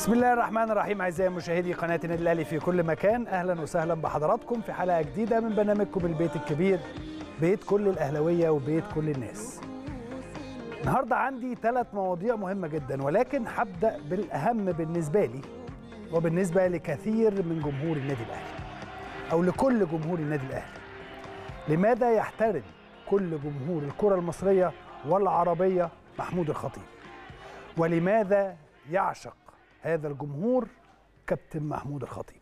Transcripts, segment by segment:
بسم الله الرحمن الرحيم اعزائي مشاهدي قناه النادي الاهلي في كل مكان اهلا وسهلا بحضراتكم في حلقه جديده من برنامجكم البيت الكبير بيت كل الاهلاويه وبيت كل الناس. النهارده عندي ثلاث مواضيع مهمه جدا ولكن هبدا بالاهم بالنسبه لي وبالنسبه لكثير من جمهور النادي الاهلي او لكل جمهور النادي الاهلي. لماذا يحترم كل جمهور الكره المصريه والعربيه محمود الخطيب؟ ولماذا يعشق هذا الجمهور كابتن محمود الخطيب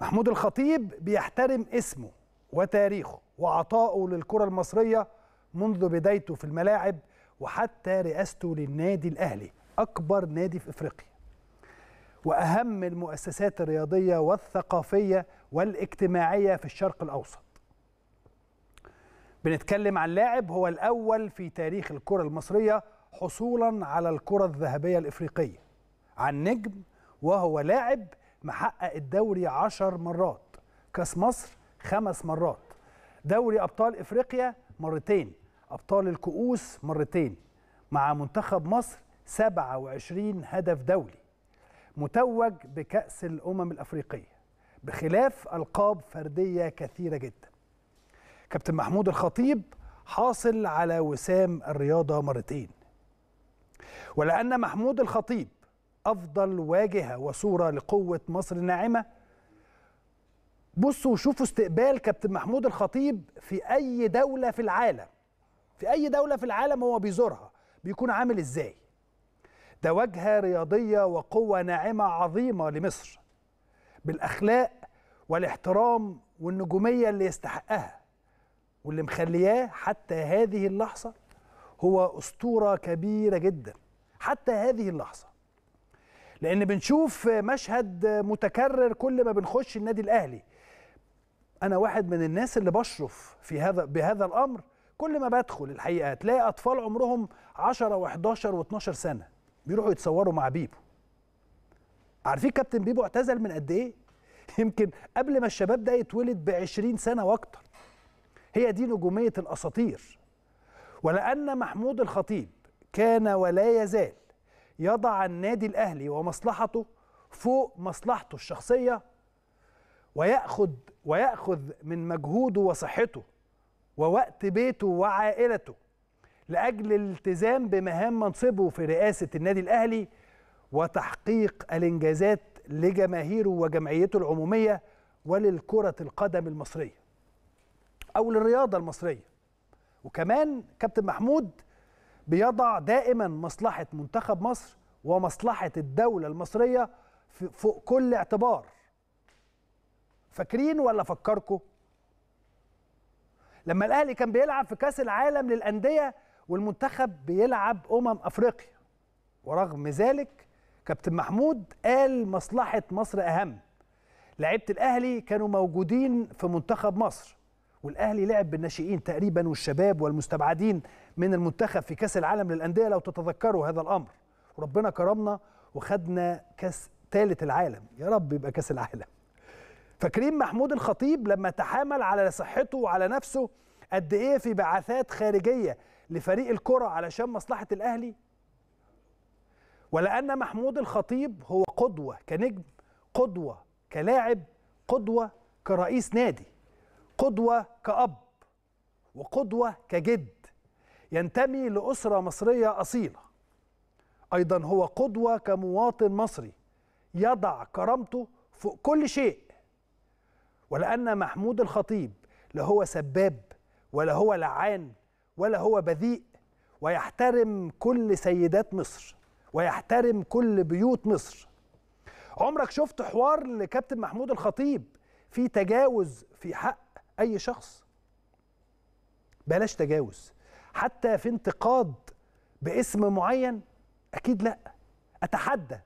محمود الخطيب بيحترم اسمه وتاريخه وعطائه للكرة المصرية منذ بدايته في الملاعب وحتى رئاسته للنادي الأهلي أكبر نادي في إفريقيا وأهم المؤسسات الرياضية والثقافية والاجتماعية في الشرق الأوسط بنتكلم عن لاعب هو الأول في تاريخ الكرة المصرية حصولا على الكرة الذهبية الإفريقية عن نجم وهو لاعب محقق الدوري عشر مرات كاس مصر خمس مرات دوري أبطال إفريقيا مرتين أبطال الكؤوس مرتين مع منتخب مصر 27 هدف دولي متوج بكأس الأمم الأفريقية بخلاف ألقاب فردية كثيرة جدا كابتن محمود الخطيب حاصل على وسام الرياضة مرتين ولأن محمود الخطيب افضل واجهه وصوره لقوه مصر الناعمه بصوا وشوفوا استقبال كابتن محمود الخطيب في اي دوله في العالم في اي دوله في العالم هو بيزورها بيكون عامل ازاي ده واجهه رياضيه وقوه ناعمه عظيمه لمصر بالاخلاق والاحترام والنجوميه اللي يستحقها واللي مخلياه حتى هذه اللحظه هو اسطوره كبيره جدا حتى هذه اللحظه لان بنشوف مشهد متكرر كل ما بنخش النادي الاهلي انا واحد من الناس اللي بشرف في هذا بهذا الامر كل ما بدخل الحقيقه تلاقي اطفال عمرهم 10 و11 و12 سنه بيروحوا يتصوروا مع بيبو عارفين كابتن بيبو اعتزل من قد ايه يمكن قبل ما الشباب ده يتولد ب 20 سنه واكتر هي دي نجوميه الاساطير ولان محمود الخطيب كان ولا يزال يضع النادي الاهلي ومصلحته فوق مصلحته الشخصيه وياخذ وياخذ من مجهوده وصحته ووقت بيته وعائلته لاجل الالتزام بمهام منصبه في رئاسه النادي الاهلي وتحقيق الانجازات لجماهيره وجمعيته العموميه وللكره القدم المصريه او للرياضه المصريه وكمان كابتن محمود بيضع دائما مصلحة منتخب مصر ومصلحة الدولة المصرية فوق كل اعتبار فاكرين ولا فكركوا لما الاهلي كان بيلعب في كاس العالم للانديه والمنتخب بيلعب امم افريقيا ورغم ذلك كابتن محمود قال مصلحه مصر اهم لعيبه الاهلي كانوا موجودين في منتخب مصر والاهلي لعب بالناشئين تقريبا والشباب والمستبعدين من المنتخب في كاس العالم للانديه لو تتذكروا هذا الامر وربنا كرمنا وخدنا كاس ثالث العالم يا رب يبقى كاس العالم فكريم محمود الخطيب لما تحامل على صحته وعلى نفسه قد ايه في بعثات خارجيه لفريق الكره علشان مصلحه الاهلي ولان محمود الخطيب هو قدوه كنجم قدوه كلاعب قدوه كرئيس نادي قدوة كأب وقدوة كجد ينتمي لأسرة مصرية أصيلة أيضا هو قدوة كمواطن مصري يضع كرامته فوق كل شيء ولأن محمود الخطيب لا هو سباب ولا هو لعان ولا هو بذيء ويحترم كل سيدات مصر ويحترم كل بيوت مصر عمرك شفت حوار لكابتن محمود الخطيب في تجاوز في حق اي شخص بلاش تجاوز حتى في انتقاد باسم معين اكيد لا اتحدى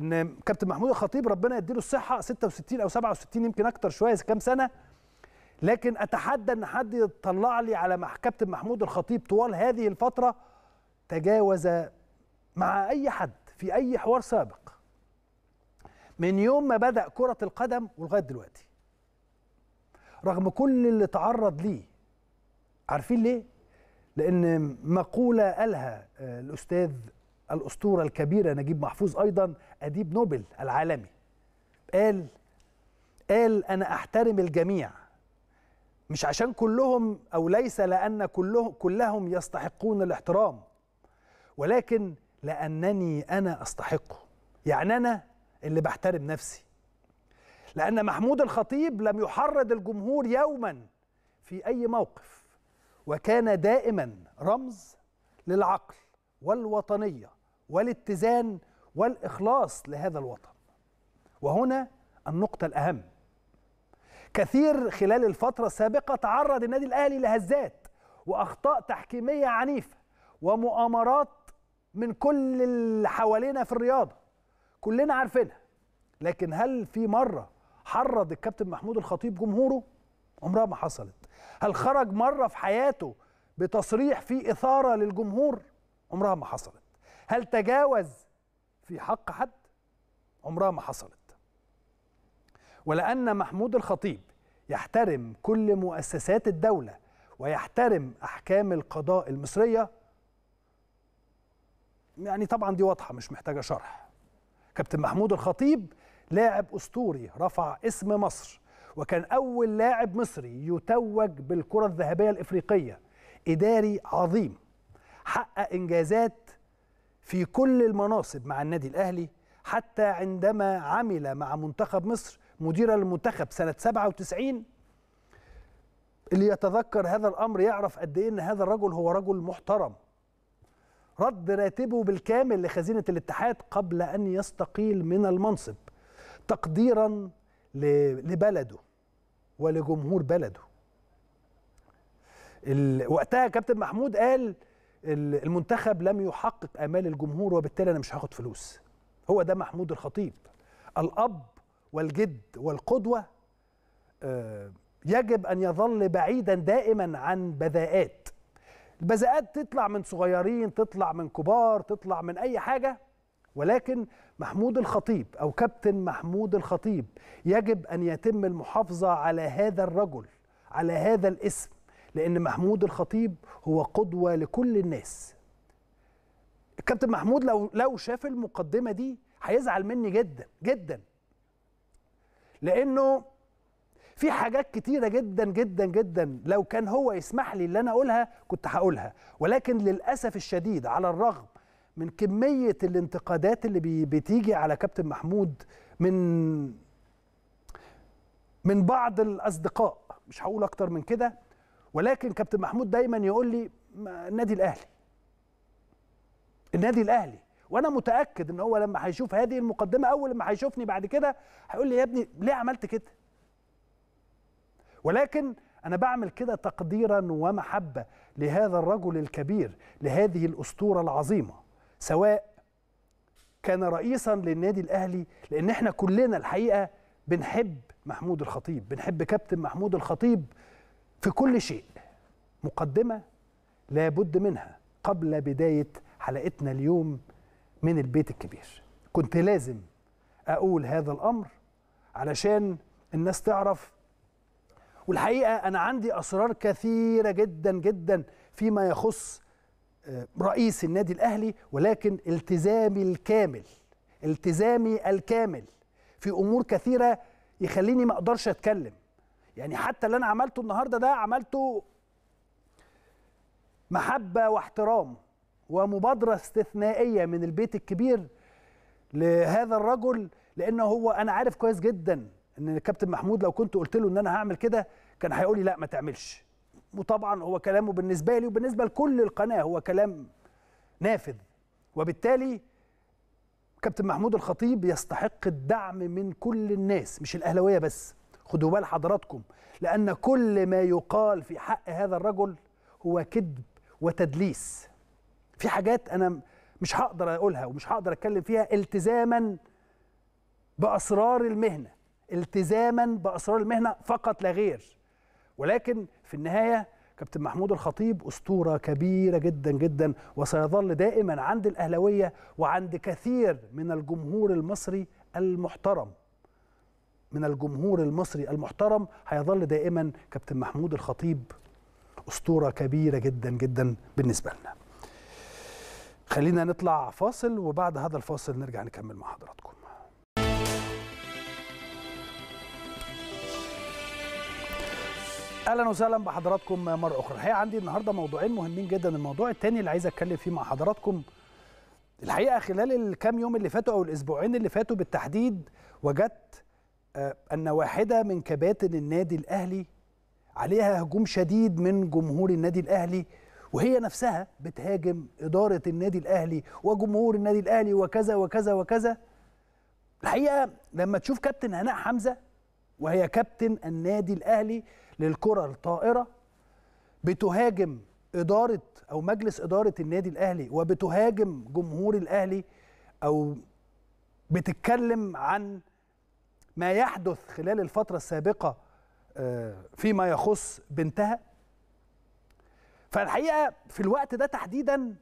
ان كابتن محمود الخطيب ربنا يديله الصحه 66 او 67 يمكن اكتر شويه كام سنه لكن اتحدى ان حد يطلع لي على كابتن محمود الخطيب طوال هذه الفتره تجاوز مع اي حد في اي حوار سابق من يوم ما بدا كره القدم ولغايه دلوقتي رغم كل اللي تعرض ليه عارفين ليه لان مقوله قالها آه، الاستاذ الاسطوره الكبيره نجيب محفوظ ايضا اديب نوبل العالمي قال قال انا احترم الجميع مش عشان كلهم او ليس لان كلهم كلهم يستحقون الاحترام ولكن لانني انا استحقه يعني انا اللي بحترم نفسي لأن محمود الخطيب لم يحرض الجمهور يوما في أي موقف وكان دائما رمز للعقل والوطنية والاتزان والإخلاص لهذا الوطن وهنا النقطة الأهم كثير خلال الفترة السابقة تعرض النادي الأهلي لهزات وأخطاء تحكيمية عنيفة ومؤامرات من كل اللي حوالينا في الرياضة كلنا عارفينها لكن هل في مرة حرض الكابتن محمود الخطيب جمهوره عمرها ما حصلت هل خرج مره في حياته بتصريح فيه اثاره للجمهور عمرها ما حصلت هل تجاوز في حق حد عمرها ما حصلت ولان محمود الخطيب يحترم كل مؤسسات الدوله ويحترم احكام القضاء المصريه يعني طبعا دي واضحه مش محتاجه شرح كابتن محمود الخطيب لاعب اسطوري رفع اسم مصر وكان اول لاعب مصري يتوج بالكره الذهبيه الافريقيه اداري عظيم حقق انجازات في كل المناصب مع النادي الاهلي حتى عندما عمل مع منتخب مصر مدير المنتخب سنه 97 اللي يتذكر هذا الامر يعرف قد ايه ان هذا الرجل هو رجل محترم رد راتبه بالكامل لخزينه الاتحاد قبل ان يستقيل من المنصب تقديرا لبلده ولجمهور بلده وقتها كابتن محمود قال المنتخب لم يحقق امال الجمهور وبالتالي انا مش هاخد فلوس هو ده محمود الخطيب الاب والجد والقدوه آه، يجب ان يظل بعيدا دائما عن بذاءات البذاءات تطلع من صغيرين تطلع من كبار تطلع من اي حاجه ولكن محمود الخطيب أو كابتن محمود الخطيب يجب أن يتم المحافظة على هذا الرجل على هذا الاسم لأن محمود الخطيب هو قدوة لكل الناس الكابتن محمود لو لو شاف المقدمة دي هيزعل مني جدا جدا لأنه في حاجات كتيرة جدا جدا جدا لو كان هو يسمح لي اللي أنا أقولها كنت هقولها ولكن للأسف الشديد على الرغم من كميه الانتقادات اللي بتيجي على كابتن محمود من من بعض الاصدقاء مش هقول اكتر من كده ولكن كابتن محمود دايما يقول لي النادي الاهلي النادي الاهلي وانا متاكد ان هو لما هيشوف هذه المقدمه اول لما هيشوفني بعد كده هيقول لي يا ابني ليه عملت كده ولكن انا بعمل كده تقديرا ومحبه لهذا الرجل الكبير لهذه الاسطوره العظيمه سواء كان رئيسا للنادي الاهلي لان احنا كلنا الحقيقه بنحب محمود الخطيب بنحب كابتن محمود الخطيب في كل شيء مقدمه لابد منها قبل بدايه حلقتنا اليوم من البيت الكبير كنت لازم اقول هذا الامر علشان الناس تعرف والحقيقه انا عندي اسرار كثيره جدا جدا فيما يخص رئيس النادي الاهلي ولكن التزامي الكامل التزامي الكامل في امور كثيره يخليني ما اقدرش اتكلم يعني حتى اللي انا عملته النهارده ده عملته محبه واحترام ومبادره استثنائيه من البيت الكبير لهذا الرجل لان هو انا عارف كويس جدا ان الكابتن محمود لو كنت قلت له ان انا هعمل كده كان هيقول لي لا ما تعملش وطبعا هو كلامه بالنسبه لي وبالنسبه لكل القناه هو كلام نافذ وبالتالي كابتن محمود الخطيب يستحق الدعم من كل الناس مش الاهلاويه بس خدوا بال حضراتكم لان كل ما يقال في حق هذا الرجل هو كذب وتدليس في حاجات انا مش هقدر اقولها ومش هقدر اتكلم فيها التزاما باسرار المهنه التزاما باسرار المهنه فقط لا غير ولكن في النهايه كابتن محمود الخطيب اسطوره كبيره جدا جدا وسيظل دائما عند الاهلاويه وعند كثير من الجمهور المصري المحترم من الجمهور المصري المحترم هيظل دائما كابتن محمود الخطيب اسطوره كبيره جدا جدا بالنسبه لنا خلينا نطلع فاصل وبعد هذا الفاصل نرجع نكمل مع حضراتكم اهلا وسهلا بحضراتكم مره اخرى الحقيقه عندي النهارده موضوعين مهمين جدا الموضوع الثاني اللي عايز اتكلم فيه مع حضراتكم الحقيقه خلال الكام يوم اللي فاتوا او الاسبوعين اللي فاتوا بالتحديد وجدت آه، ان واحده من كباتن النادي الاهلي عليها هجوم شديد من جمهور النادي الاهلي وهي نفسها بتهاجم اداره النادي الاهلي وجمهور النادي الاهلي وكذا وكذا وكذا الحقيقه لما تشوف كابتن هناء حمزه وهي كابتن النادي الاهلي للكره الطائره بتهاجم اداره او مجلس اداره النادي الاهلي وبتهاجم جمهور الاهلي او بتتكلم عن ما يحدث خلال الفتره السابقه آه، فيما يخص بنتها فالحقيقه في الوقت ده تحديدا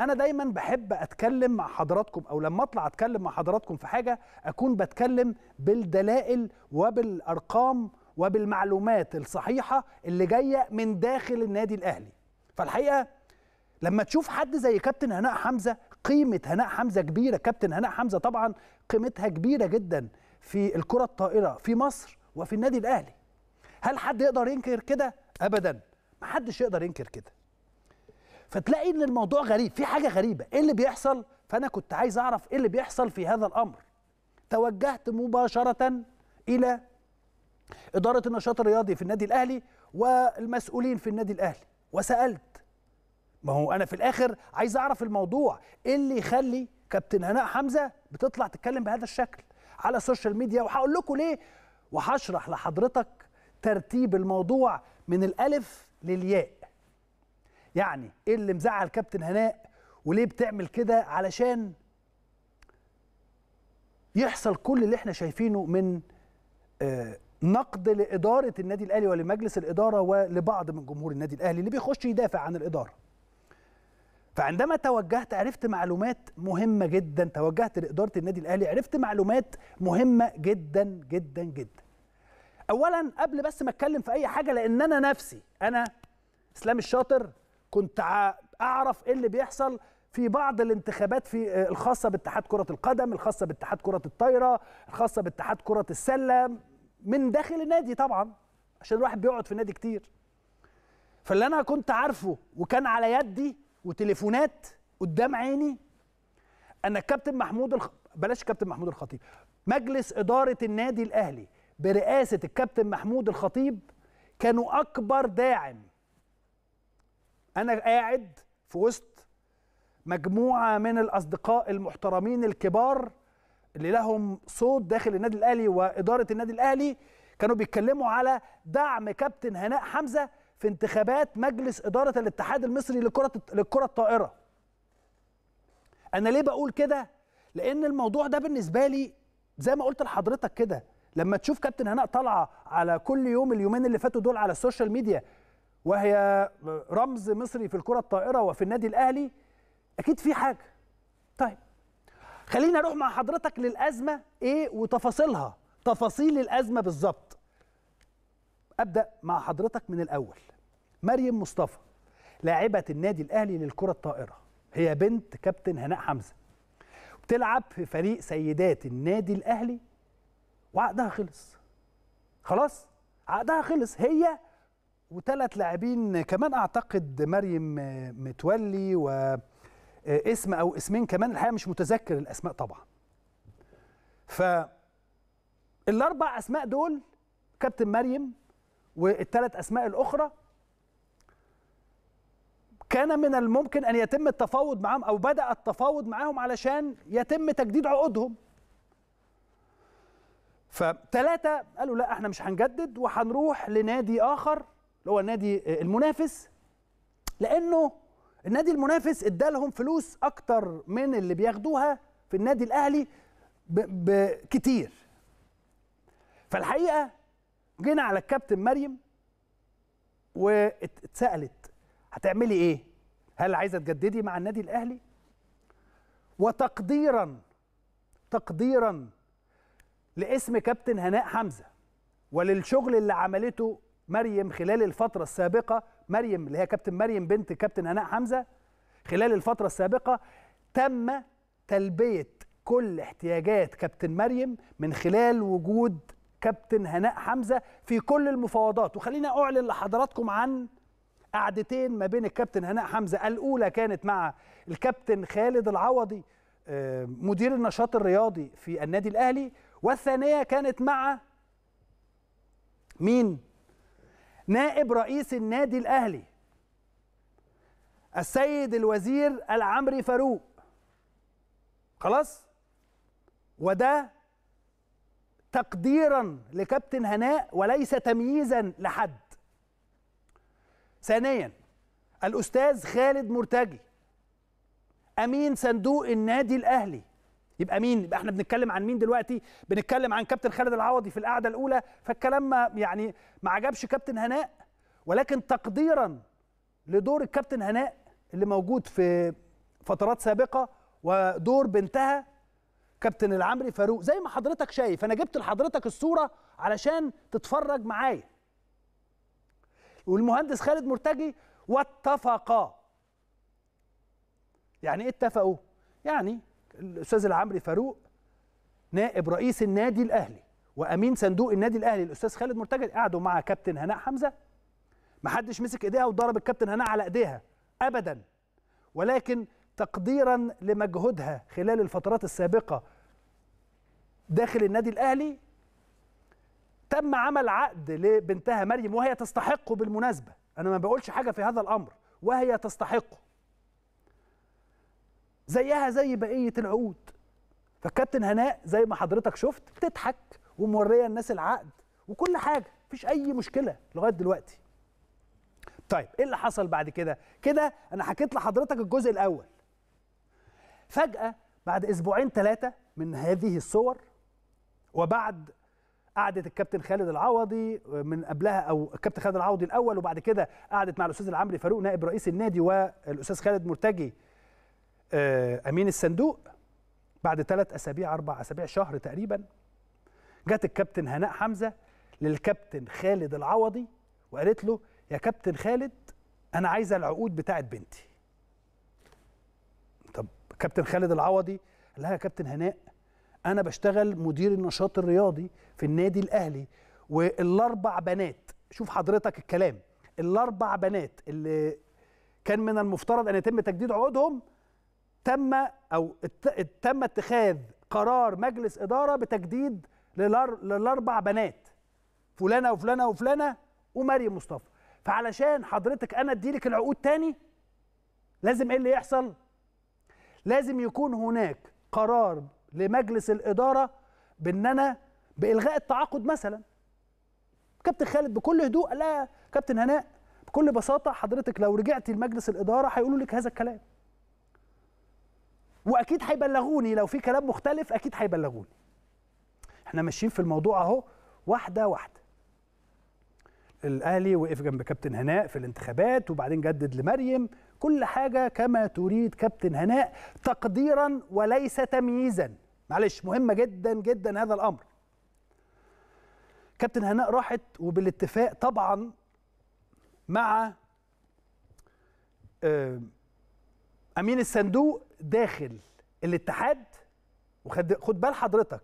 انا دايما بحب اتكلم مع حضراتكم او لما اطلع اتكلم مع حضراتكم في حاجه اكون بتكلم بالدلائل وبالارقام وبالمعلومات الصحيحه اللي جايه من داخل النادي الاهلي فالحقيقه لما تشوف حد زي كابتن هناء حمزه قيمه هناء حمزه كبيره كابتن هناء حمزه طبعا قيمتها كبيره جدا في الكره الطائره في مصر وفي النادي الاهلي هل حد يقدر ينكر كده ابدا ما حدش يقدر ينكر كده فتلاقي ان الموضوع غريب في حاجه غريبه ايه اللي بيحصل فانا كنت عايز اعرف ايه اللي بيحصل في هذا الامر توجهت مباشره الى إدارة النشاط الرياضي في النادي الأهلي والمسؤولين في النادي الأهلي وسألت ما هو أنا في الآخر عايز أعرف الموضوع إيه اللي يخلي كابتن هناء حمزة بتطلع تتكلم بهذا الشكل على السوشيال ميديا وهقول لكم ليه وهشرح لحضرتك ترتيب الموضوع من الألف للياء يعني إيه اللي مزعل كابتن هناء وليه بتعمل كده علشان يحصل كل اللي احنا شايفينه من آه نقد لاداره النادي الاهلي ولمجلس الاداره ولبعض من جمهور النادي الاهلي اللي بيخش يدافع عن الاداره. فعندما توجهت عرفت معلومات مهمه جدا توجهت لاداره النادي الاهلي عرفت معلومات مهمه جدا جدا جدا. اولا قبل بس ما اتكلم في اي حاجه لان انا نفسي انا اسلام الشاطر كنت اعرف ايه اللي بيحصل في بعض الانتخابات في آه، الخاصه باتحاد كره القدم الخاصه باتحاد كره الطايره الخاصه باتحاد كره السله من داخل النادي طبعا عشان الواحد بيقعد في النادي كتير فاللي انا كنت عارفه وكان على يدي وتليفونات قدام عيني ان الكابتن محمود الخ... بلاش كابتن محمود الخطيب مجلس اداره النادي الاهلي برئاسه الكابتن محمود الخطيب كانوا اكبر داعم انا قاعد في وسط مجموعه من الاصدقاء المحترمين الكبار اللي لهم صوت داخل النادي الاهلي واداره النادي الاهلي كانوا بيتكلموا على دعم كابتن هناء حمزه في انتخابات مجلس اداره الاتحاد المصري لكره للكره الطائره. انا ليه بقول كده؟ لان الموضوع ده بالنسبه لي زي ما قلت لحضرتك كده لما تشوف كابتن هناء طالعه على كل يوم اليومين اللي فاتوا دول على السوشيال ميديا وهي رمز مصري في الكره الطائره وفي النادي الاهلي اكيد في حاجه. طيب خلينا اروح مع حضرتك للازمه ايه وتفاصيلها تفاصيل الازمه بالظبط ابدا مع حضرتك من الاول مريم مصطفى لاعبه النادي الاهلي للكره الطائره هي بنت كابتن هناء حمزه بتلعب في فريق سيدات النادي الاهلي وعقدها خلص خلاص عقدها خلص هي وثلاث لاعبين كمان اعتقد مريم متولي و اسم او اسمين كمان الحقيقه مش متذكر الاسماء طبعا ف الاربع اسماء دول كابتن مريم والثلاث اسماء الاخرى كان من الممكن ان يتم التفاوض معاهم او بدا التفاوض معاهم علشان يتم تجديد عقودهم فثلاثه قالوا لا احنا مش هنجدد وهنروح لنادي اخر اللي هو النادي المنافس لانه النادي المنافس ادالهم فلوس اكتر من اللي بياخدوها في النادي الاهلي بكتير فالحقيقه جينا على الكابتن مريم واتسالت هتعملي ايه هل عايزه تجددي مع النادي الاهلي وتقديرا تقديرا لاسم كابتن هناء حمزه وللشغل اللي عملته مريم خلال الفتره السابقه مريم اللي هي كابتن مريم بنت كابتن هناء حمزه خلال الفتره السابقه تم تلبيه كل احتياجات كابتن مريم من خلال وجود كابتن هناء حمزه في كل المفاوضات وخلينا اعلن لحضراتكم عن قعدتين ما بين الكابتن هناء حمزه الاولى كانت مع الكابتن خالد العوضي آه، مدير النشاط الرياضي في النادي الاهلي والثانيه كانت مع مين نائب رئيس النادي الاهلي السيد الوزير العمري فاروق خلاص وده تقديرا لكابتن هناء وليس تمييزا لحد ثانيا الاستاذ خالد مرتجي امين صندوق النادي الاهلي يبقى مين يبقى احنا بنتكلم عن مين دلوقتي بنتكلم عن كابتن خالد العوضي في القعده الاولى فالكلام ما يعني ما عجبش كابتن هناء ولكن تقديرا لدور الكابتن هناء اللي موجود في فترات سابقه ودور بنتها كابتن العمري فاروق زي ما حضرتك شايف انا جبت لحضرتك الصوره علشان تتفرج معايا والمهندس خالد مرتجي واتفقا يعني ايه اتفقوا يعني الاستاذ العمري فاروق نائب رئيس النادي الاهلي وامين صندوق النادي الاهلي الاستاذ خالد مرتجى قعدوا مع كابتن هناء حمزه ما حدش مسك ايديها وضرب الكابتن هناء على ايديها ابدا ولكن تقديرا لمجهودها خلال الفترات السابقه داخل النادي الاهلي تم عمل عقد لبنتها مريم وهي تستحقه بالمناسبه انا ما بقولش حاجه في هذا الامر وهي تستحقه زيها زي بقيه العقود فالكابتن هناء زي ما حضرتك شفت بتضحك وموريه الناس العقد وكل حاجه مفيش اي مشكله لغايه دلوقتي طيب ايه اللي حصل بعد كده كده انا حكيت لحضرتك الجزء الاول فجاه بعد اسبوعين ثلاثه من هذه الصور وبعد قعدة الكابتن خالد العوضي من قبلها او الكابتن خالد العوضي الاول وبعد كده قعدت مع الاستاذ العمري فاروق نائب رئيس النادي والاستاذ خالد مرتجي آه، امين الصندوق بعد ثلاث اسابيع اربع اسابيع شهر تقريبا جت الكابتن هناء حمزه للكابتن خالد العوضي وقالت له يا كابتن خالد انا عايزه العقود بتاعه بنتي طب كابتن خالد العوضي قال لها يا كابتن هناء انا بشتغل مدير النشاط الرياضي في النادي الاهلي والاربع بنات شوف حضرتك الكلام الاربع بنات اللي كان من المفترض ان يتم تجديد عقودهم تم او تم اتخاذ قرار مجلس اداره بتجديد للاربع بنات فلانه وفلانه وفلانه ومريم مصطفى فعلشان حضرتك انا اديلك العقود تاني لازم ايه اللي يحصل لازم يكون هناك قرار لمجلس الاداره بان انا بالغاء التعاقد مثلا كابتن خالد بكل هدوء لا كابتن هناء بكل بساطه حضرتك لو رجعت لمجلس الاداره هيقولوا لك هذا الكلام واكيد هيبلغوني لو في كلام مختلف اكيد هيبلغوني احنا ماشيين في الموضوع اهو واحده واحده الاهلي وقف جنب كابتن هناء في الانتخابات وبعدين جدد لمريم كل حاجه كما تريد كابتن هناء تقديرا وليس تمييزا معلش مهمه جدا جدا هذا الامر كابتن هناء راحت وبالاتفاق طبعا مع آه، امين الصندوق داخل الاتحاد وخد خد بال حضرتك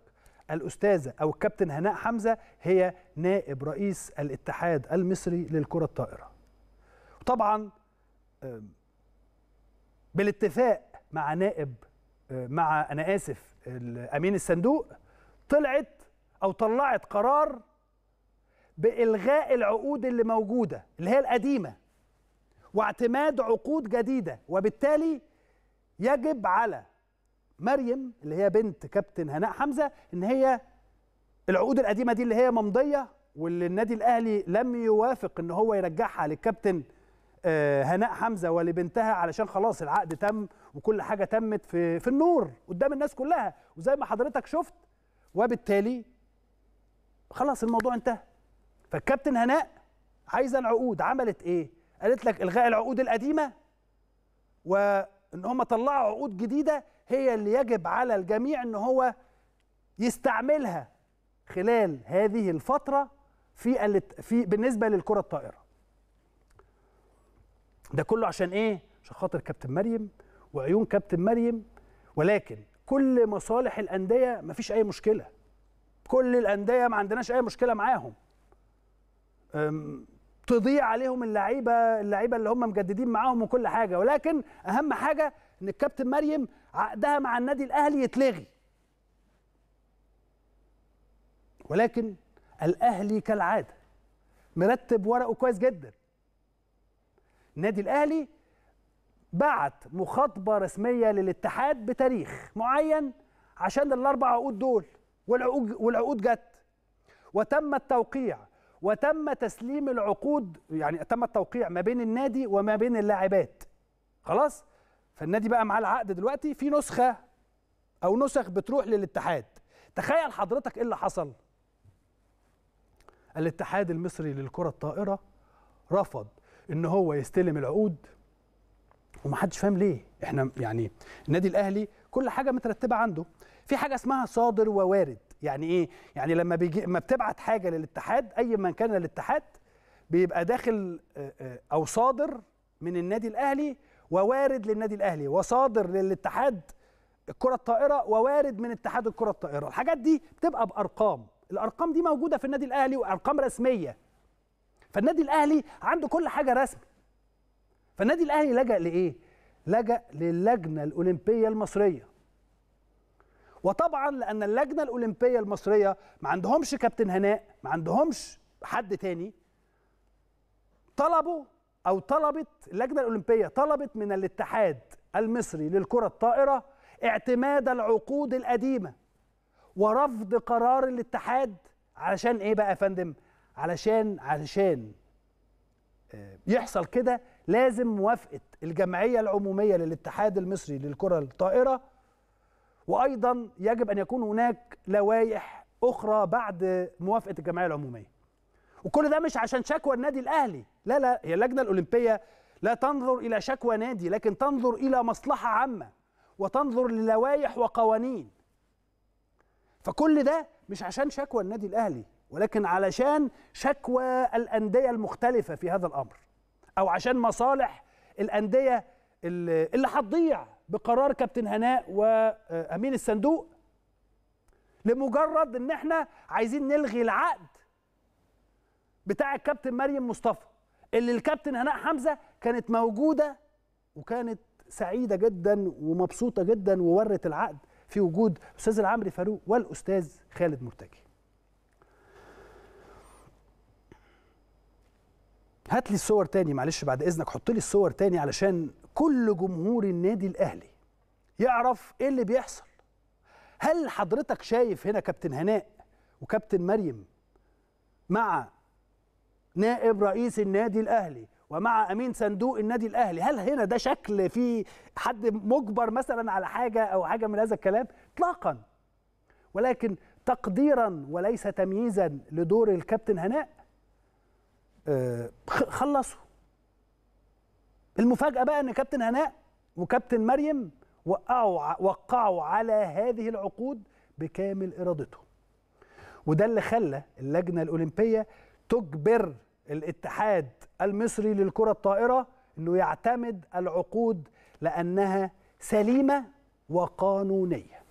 الاستاذه او الكابتن هناء حمزه هي نائب رئيس الاتحاد المصري للكره الطائره وطبعا بالاتفاق مع نائب آه، مع انا اسف امين الصندوق طلعت او طلعت قرار بالغاء العقود اللي موجوده اللي هي القديمه واعتماد عقود جديده وبالتالي يجب على مريم اللي هي بنت كابتن هناء حمزه ان هي العقود القديمه دي اللي هي ممضيه واللي النادي الاهلي لم يوافق ان هو يرجعها للكابتن آه، هناء حمزه ولبنتها علشان خلاص العقد تم وكل حاجه تمت في في النور قدام الناس كلها وزي ما حضرتك شفت وبالتالي خلاص الموضوع انتهى فالكابتن هناء عايزه العقود عملت ايه؟ قالت لك الغاء العقود القديمه وان هم طلعوا عقود جديده هي اللي يجب على الجميع ان هو يستعملها خلال هذه الفتره في في بالنسبه للكره الطائره ده كله عشان ايه عشان خاطر كابتن مريم وعيون كابتن مريم ولكن كل مصالح الانديه مفيش اي مشكله كل الانديه ما عندناش اي مشكله معاهم تضيع عليهم اللعيبه اللعيبه اللي هم مجددين معاهم وكل حاجه ولكن اهم حاجه ان الكابتن مريم عقدها مع النادي الاهلي يتلغي ولكن الاهلي كالعاده مرتب ورقه كويس جدا النادي الاهلي بعت مخاطبه رسميه للاتحاد بتاريخ معين عشان الاربع عقود دول والعقود والعقود جت وتم التوقيع وتم تسليم العقود يعني تم التوقيع ما بين النادي وما بين اللاعبات خلاص فالنادي بقى معاه العقد دلوقتي في نسخه او نسخ بتروح للاتحاد تخيل حضرتك ايه اللي حصل الاتحاد المصري للكره الطائره رفض ان هو يستلم العقود ومحدش فاهم ليه احنا يعني النادي الاهلي كل حاجه مترتبه عنده في حاجه اسمها صادر ووارد يعني ايه يعني لما بيجي لما بتبعت حاجه للاتحاد اي من كان الاتحاد بيبقى داخل آه، آه، او صادر من النادي الاهلي ووارد للنادي الاهلي وصادر للاتحاد الكره الطائره ووارد من اتحاد الكره الطائره الحاجات دي بتبقى بارقام الارقام دي موجوده في النادي الاهلي وارقام رسميه فالنادي الاهلي عنده كل حاجه رسمي فالنادي الاهلي لجأ لايه لجأ للجنه الاولمبيه المصريه وطبعا لان اللجنه الاولمبيه المصريه ما عندهمش كابتن هناء ما عندهمش حد تاني طلبوا او طلبت اللجنه الاولمبيه طلبت من الاتحاد المصري للكره الطائره اعتماد العقود القديمه ورفض قرار الاتحاد علشان ايه بقى يا فندم علشان علشان آه، يحصل كده لازم موافقه الجمعيه العموميه للاتحاد المصري للكره الطائره وايضا يجب ان يكون هناك لوائح اخرى بعد موافقه الجمعيه العموميه وكل ده مش عشان شكوى النادي الاهلي لا لا هي اللجنه الاولمبيه لا تنظر الى شكوى نادي لكن تنظر الى مصلحه عامه وتنظر للوائح وقوانين فكل ده مش عشان شكوى النادي الاهلي ولكن علشان شكوى الانديه المختلفه في هذا الامر او عشان مصالح الانديه اللي هتضيع بقرار كابتن هناء وامين الصندوق لمجرد ان احنا عايزين نلغي العقد بتاع الكابتن مريم مصطفى اللي الكابتن هناء حمزه كانت موجوده وكانت سعيده جدا ومبسوطه جدا وورت العقد في وجود استاذ العمري فاروق والاستاذ خالد مرتجي هات لي الصور تاني معلش بعد اذنك حط لي الصور تاني علشان كل جمهور النادي الاهلي يعرف ايه اللي بيحصل هل حضرتك شايف هنا كابتن هناء وكابتن مريم مع نائب رئيس النادي الاهلي ومع امين صندوق النادي الاهلي هل هنا ده شكل في حد مجبر مثلا على حاجه او حاجه من هذا الكلام اطلاقا ولكن تقديرا وليس تمييزا لدور الكابتن هناء آه، خلصوا المفاجاه بقى ان كابتن هناء وكابتن مريم وقعوا وقعوا على هذه العقود بكامل ارادتهم وده اللي خلى اللجنه الاولمبيه تجبر الاتحاد المصري للكره الطائره انه يعتمد العقود لانها سليمه وقانونيه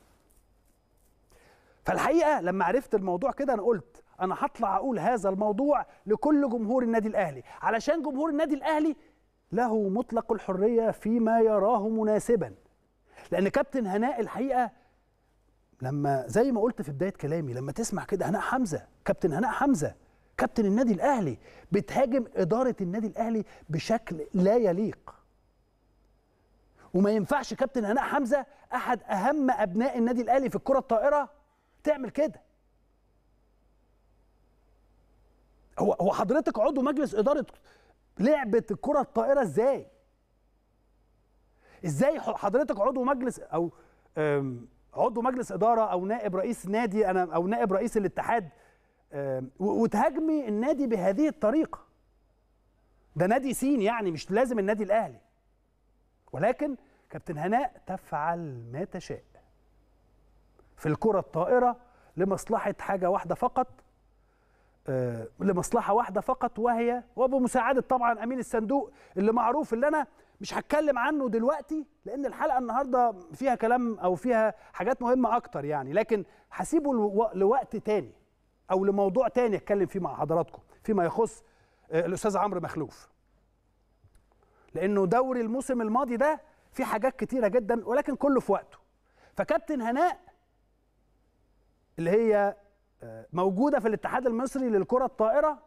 فالحقيقه لما عرفت الموضوع كده انا قلت انا هطلع اقول هذا الموضوع لكل جمهور النادي الاهلي علشان جمهور النادي الاهلي له مطلق الحرية فيما يراه مناسبا لأن كابتن هناء الحقيقة لما زي ما قلت في بداية كلامي لما تسمع كده هناء حمزة كابتن هناء حمزة كابتن النادي الأهلي بتهاجم إدارة النادي الأهلي بشكل لا يليق وما ينفعش كابتن هناء حمزة أحد أهم أبناء النادي الأهلي في الكرة الطائرة تعمل كده هو هو حضرتك عضو مجلس إدارة لعبة الكره الطائره ازاي ازاي حضرتك عضو مجلس او عضو مجلس اداره او نائب رئيس نادي انا او نائب رئيس الاتحاد وتهاجمي النادي بهذه الطريقه ده نادي سين يعني مش لازم النادي الاهلي ولكن كابتن هناء تفعل ما تشاء في الكره الطائره لمصلحه حاجه واحده فقط آه، لمصلحه واحده فقط وهي وبمساعده طبعا امين الصندوق اللي معروف اللي انا مش هتكلم عنه دلوقتي لان الحلقه النهارده فيها كلام او فيها حاجات مهمه اكتر يعني لكن هسيبه لوقت تاني او لموضوع تاني اتكلم فيه مع حضراتكم فيما يخص آه، الاستاذ عمرو مخلوف لانه دوري الموسم الماضي ده في حاجات كتيره جدا ولكن كله في وقته فكابتن هناء اللي هي موجوده في الاتحاد المصري للكره الطائره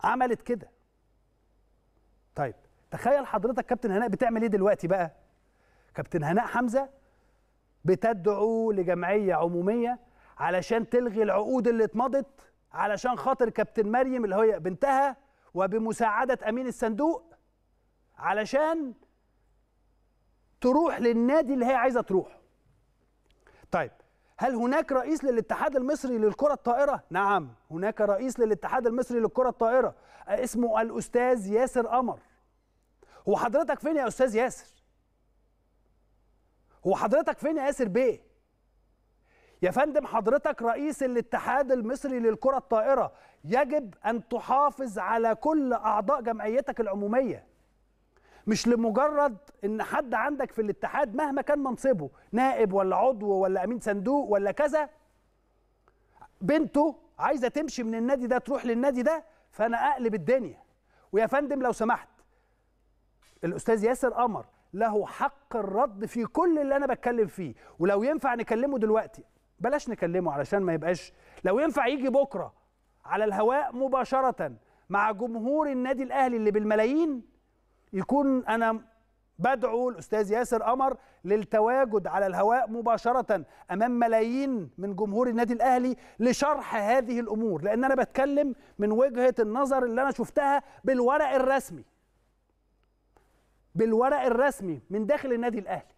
عملت كده طيب تخيل حضرتك كابتن هناء بتعمل ايه دلوقتي بقى كابتن هناء حمزه بتدعو لجمعيه عموميه علشان تلغي العقود اللي اتمضت علشان خاطر كابتن مريم اللي هي بنتها وبمساعده امين الصندوق علشان تروح للنادي اللي هي عايزه تروح طيب هل هناك رئيس للاتحاد المصري للكرة الطائرة؟ نعم هناك رئيس للاتحاد المصري للكرة الطائرة اسمه الأستاذ ياسر قمر هو حضرتك فين يا أستاذ ياسر؟ هو حضرتك فين يا ياسر بيه؟ يا فندم حضرتك رئيس الاتحاد المصري للكرة الطائرة يجب أن تحافظ على كل أعضاء جمعيتك العمومية مش لمجرد ان حد عندك في الاتحاد مهما كان منصبه نائب ولا عضو ولا امين صندوق ولا كذا بنته عايزه تمشي من النادي ده تروح للنادي ده فانا اقلب الدنيا ويا فندم لو سمحت الاستاذ ياسر قمر له حق الرد في كل اللي انا بتكلم فيه ولو ينفع نكلمه دلوقتي بلاش نكلمه علشان ما يبقاش لو ينفع يجي بكره على الهواء مباشره مع جمهور النادي الاهلي اللي بالملايين يكون انا بدعو الاستاذ ياسر قمر للتواجد على الهواء مباشره امام ملايين من جمهور النادي الاهلي لشرح هذه الامور لان انا بتكلم من وجهه النظر اللي انا شفتها بالورق الرسمي بالورق الرسمي من داخل النادي الاهلي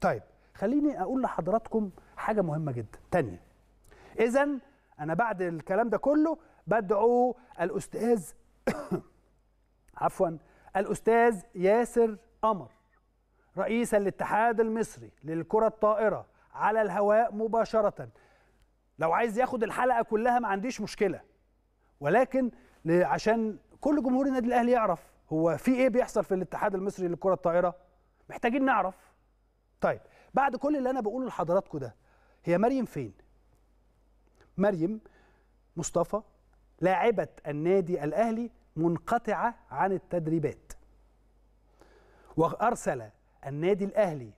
طيب خليني اقول لحضراتكم حاجه مهمه جدا تانية اذا انا بعد الكلام ده كله بدعو الاستاذ عفوا الأستاذ ياسر قمر رئيس الاتحاد المصري للكرة الطائرة على الهواء مباشرة لو عايز ياخد الحلقة كلها ما عنديش مشكلة ولكن عشان كل جمهور النادي الأهلي يعرف هو في إيه بيحصل في الاتحاد المصري للكرة الطائرة محتاجين نعرف طيب بعد كل اللي أنا بقوله لحضراتكم ده هي مريم فين؟ مريم مصطفى لاعبة النادي الأهلي منقطعة عن التدريبات وأرسل النادي الأهلي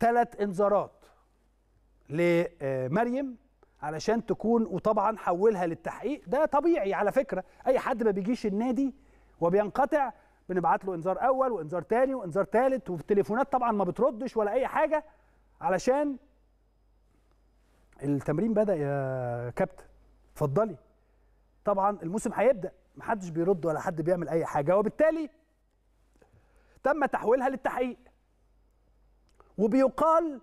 ثلاث انذارات لمريم آه، علشان تكون وطبعا حولها للتحقيق ده طبيعي على فكرة أي حد ما بيجيش النادي وبينقطع بنبعت له انذار اول وانذار تاني وانذار تالت والتليفونات طبعا ما بتردش ولا اي حاجه علشان التمرين بدا يا كابتن اتفضلي طبعا الموسم هيبدا محدش بيرد ولا حد بيعمل اي حاجه وبالتالي تم تحويلها للتحقيق وبيقال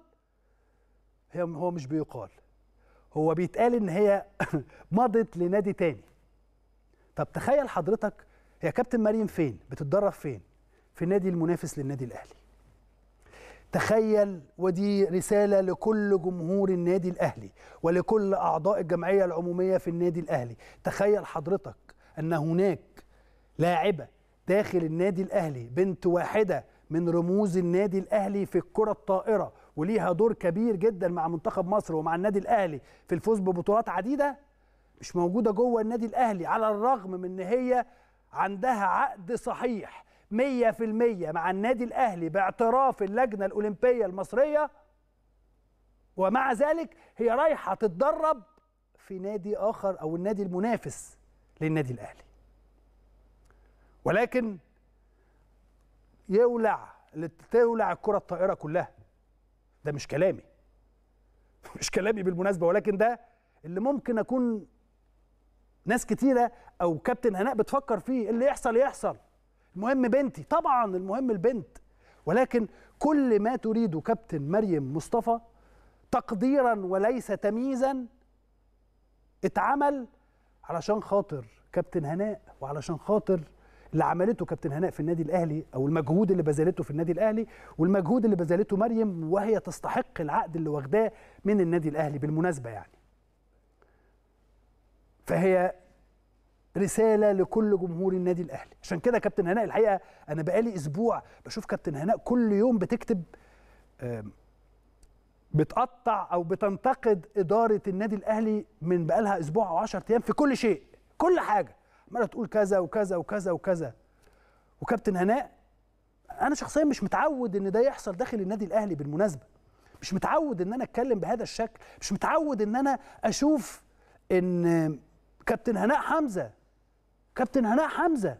هي هو مش بيقال هو بيتقال ان هي مضت لنادي تاني طب تخيل حضرتك هي كابتن مريم فين بتتدرب فين في النادي المنافس للنادي الاهلي تخيل ودي رساله لكل جمهور النادي الاهلي ولكل اعضاء الجمعيه العموميه في النادي الاهلي تخيل حضرتك ان هناك لاعبه داخل النادي الاهلي بنت واحده من رموز النادي الاهلي في الكره الطائره وليها دور كبير جدا مع منتخب مصر ومع النادي الاهلي في الفوز ببطولات عديده مش موجوده جوه النادي الاهلي على الرغم من ان هي عندها عقد صحيح 100% مع النادي الاهلي باعتراف اللجنه الاولمبيه المصريه ومع ذلك هي رايحه تتدرب في نادي اخر او النادي المنافس للنادي الاهلي ولكن يولع تولع الكره الطائره كلها ده مش كلامي مش كلامي بالمناسبه ولكن ده اللي ممكن اكون ناس كتيره او كابتن هناء بتفكر فيه اللي يحصل يحصل المهم بنتي طبعا المهم البنت ولكن كل ما تريده كابتن مريم مصطفى تقديرا وليس تمييزا اتعمل علشان خاطر كابتن هناء وعلشان خاطر اللي عملته كابتن هناء في النادي الاهلي او المجهود اللي بذلته في النادي الاهلي والمجهود اللي بذلته مريم وهي تستحق العقد اللي واخداه من النادي الاهلي بالمناسبه يعني فهي رساله لكل جمهور النادي الاهلي عشان كده كابتن هناء الحقيقه انا بقالي اسبوع بشوف كابتن هناء كل يوم بتكتب بتقطع او بتنتقد اداره النادي الاهلي من بقالها اسبوع او 10 ايام في كل شيء كل حاجه عماله تقول كذا وكذا وكذا وكذا وكابتن هناء انا شخصيا مش متعود ان ده يحصل داخل النادي الاهلي بالمناسبه مش متعود ان انا اتكلم بهذا الشكل مش متعود ان انا اشوف ان كابتن هناء حمزه كابتن هناء حمزه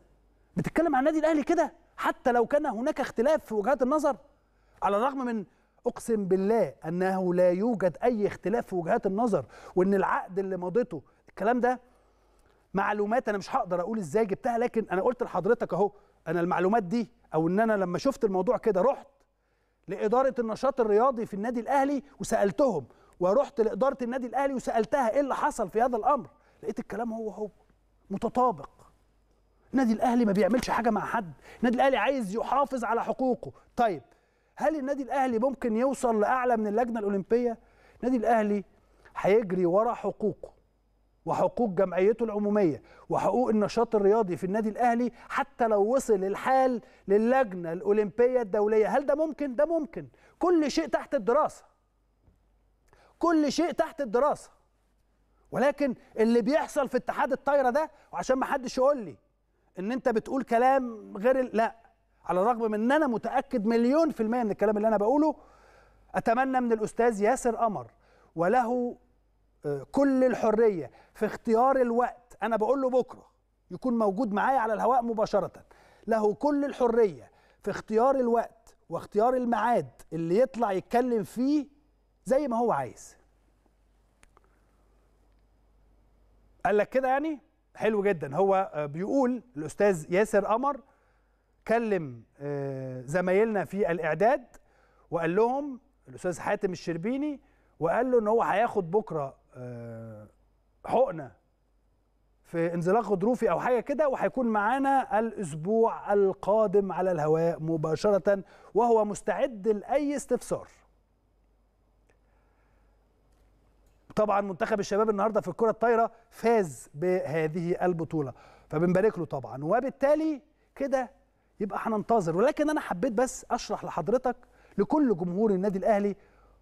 بتتكلم عن النادي الاهلي كده حتى لو كان هناك اختلاف في وجهات النظر على الرغم من اقسم بالله انه لا يوجد اي اختلاف في وجهات النظر وان العقد اللي مضيته الكلام ده معلومات انا مش هقدر اقول ازاي جبتها لكن انا قلت لحضرتك اهو انا المعلومات دي او ان انا لما شفت الموضوع كده رحت لاداره النشاط الرياضي في النادي الاهلي وسالتهم ورحت لاداره النادي الاهلي وسالتها ايه اللي حصل في هذا الامر لقيت الكلام هو هو متطابق النادي الاهلي ما بيعملش حاجه مع حد النادي الاهلي عايز يحافظ على حقوقه طيب هل النادي الاهلي ممكن يوصل لاعلى من اللجنه الاولمبيه النادي الاهلي هيجري ورا حقوقه وحقوق جمعيته العموميه وحقوق النشاط الرياضي في النادي الاهلي حتى لو وصل الحال للجنه الاولمبيه الدوليه هل ده ممكن ده ممكن كل شيء تحت الدراسه كل شيء تحت الدراسه ولكن اللي بيحصل في اتحاد الطايره ده وعشان ما حدش يقول لي ان انت بتقول كلام غير لا على الرغم من ان انا متاكد مليون في الميه من الكلام اللي انا بقوله اتمنى من الاستاذ ياسر قمر وله آه، كل الحريه في اختيار الوقت انا بقول له بكره يكون موجود معايا على الهواء مباشره له كل الحريه في اختيار الوقت واختيار الميعاد اللي يطلع يتكلم فيه زي ما هو عايز قال لك كده يعني حلو جدا هو آه، بيقول الاستاذ ياسر قمر كلم آه، زمايلنا في الاعداد وقال لهم الاستاذ حاتم الشربيني وقال له ان هو هياخد بكره آه، حقنه في انزلاق غضروفي او حاجه كده وهيكون معانا الاسبوع القادم على الهواء مباشره وهو مستعد لاي استفسار طبعا منتخب الشباب النهارده في الكره الطايره فاز بهذه البطوله فبنبارك له طبعا وبالتالي كده يبقى هننتظر ولكن انا حبيت بس اشرح لحضرتك لكل جمهور النادي الاهلي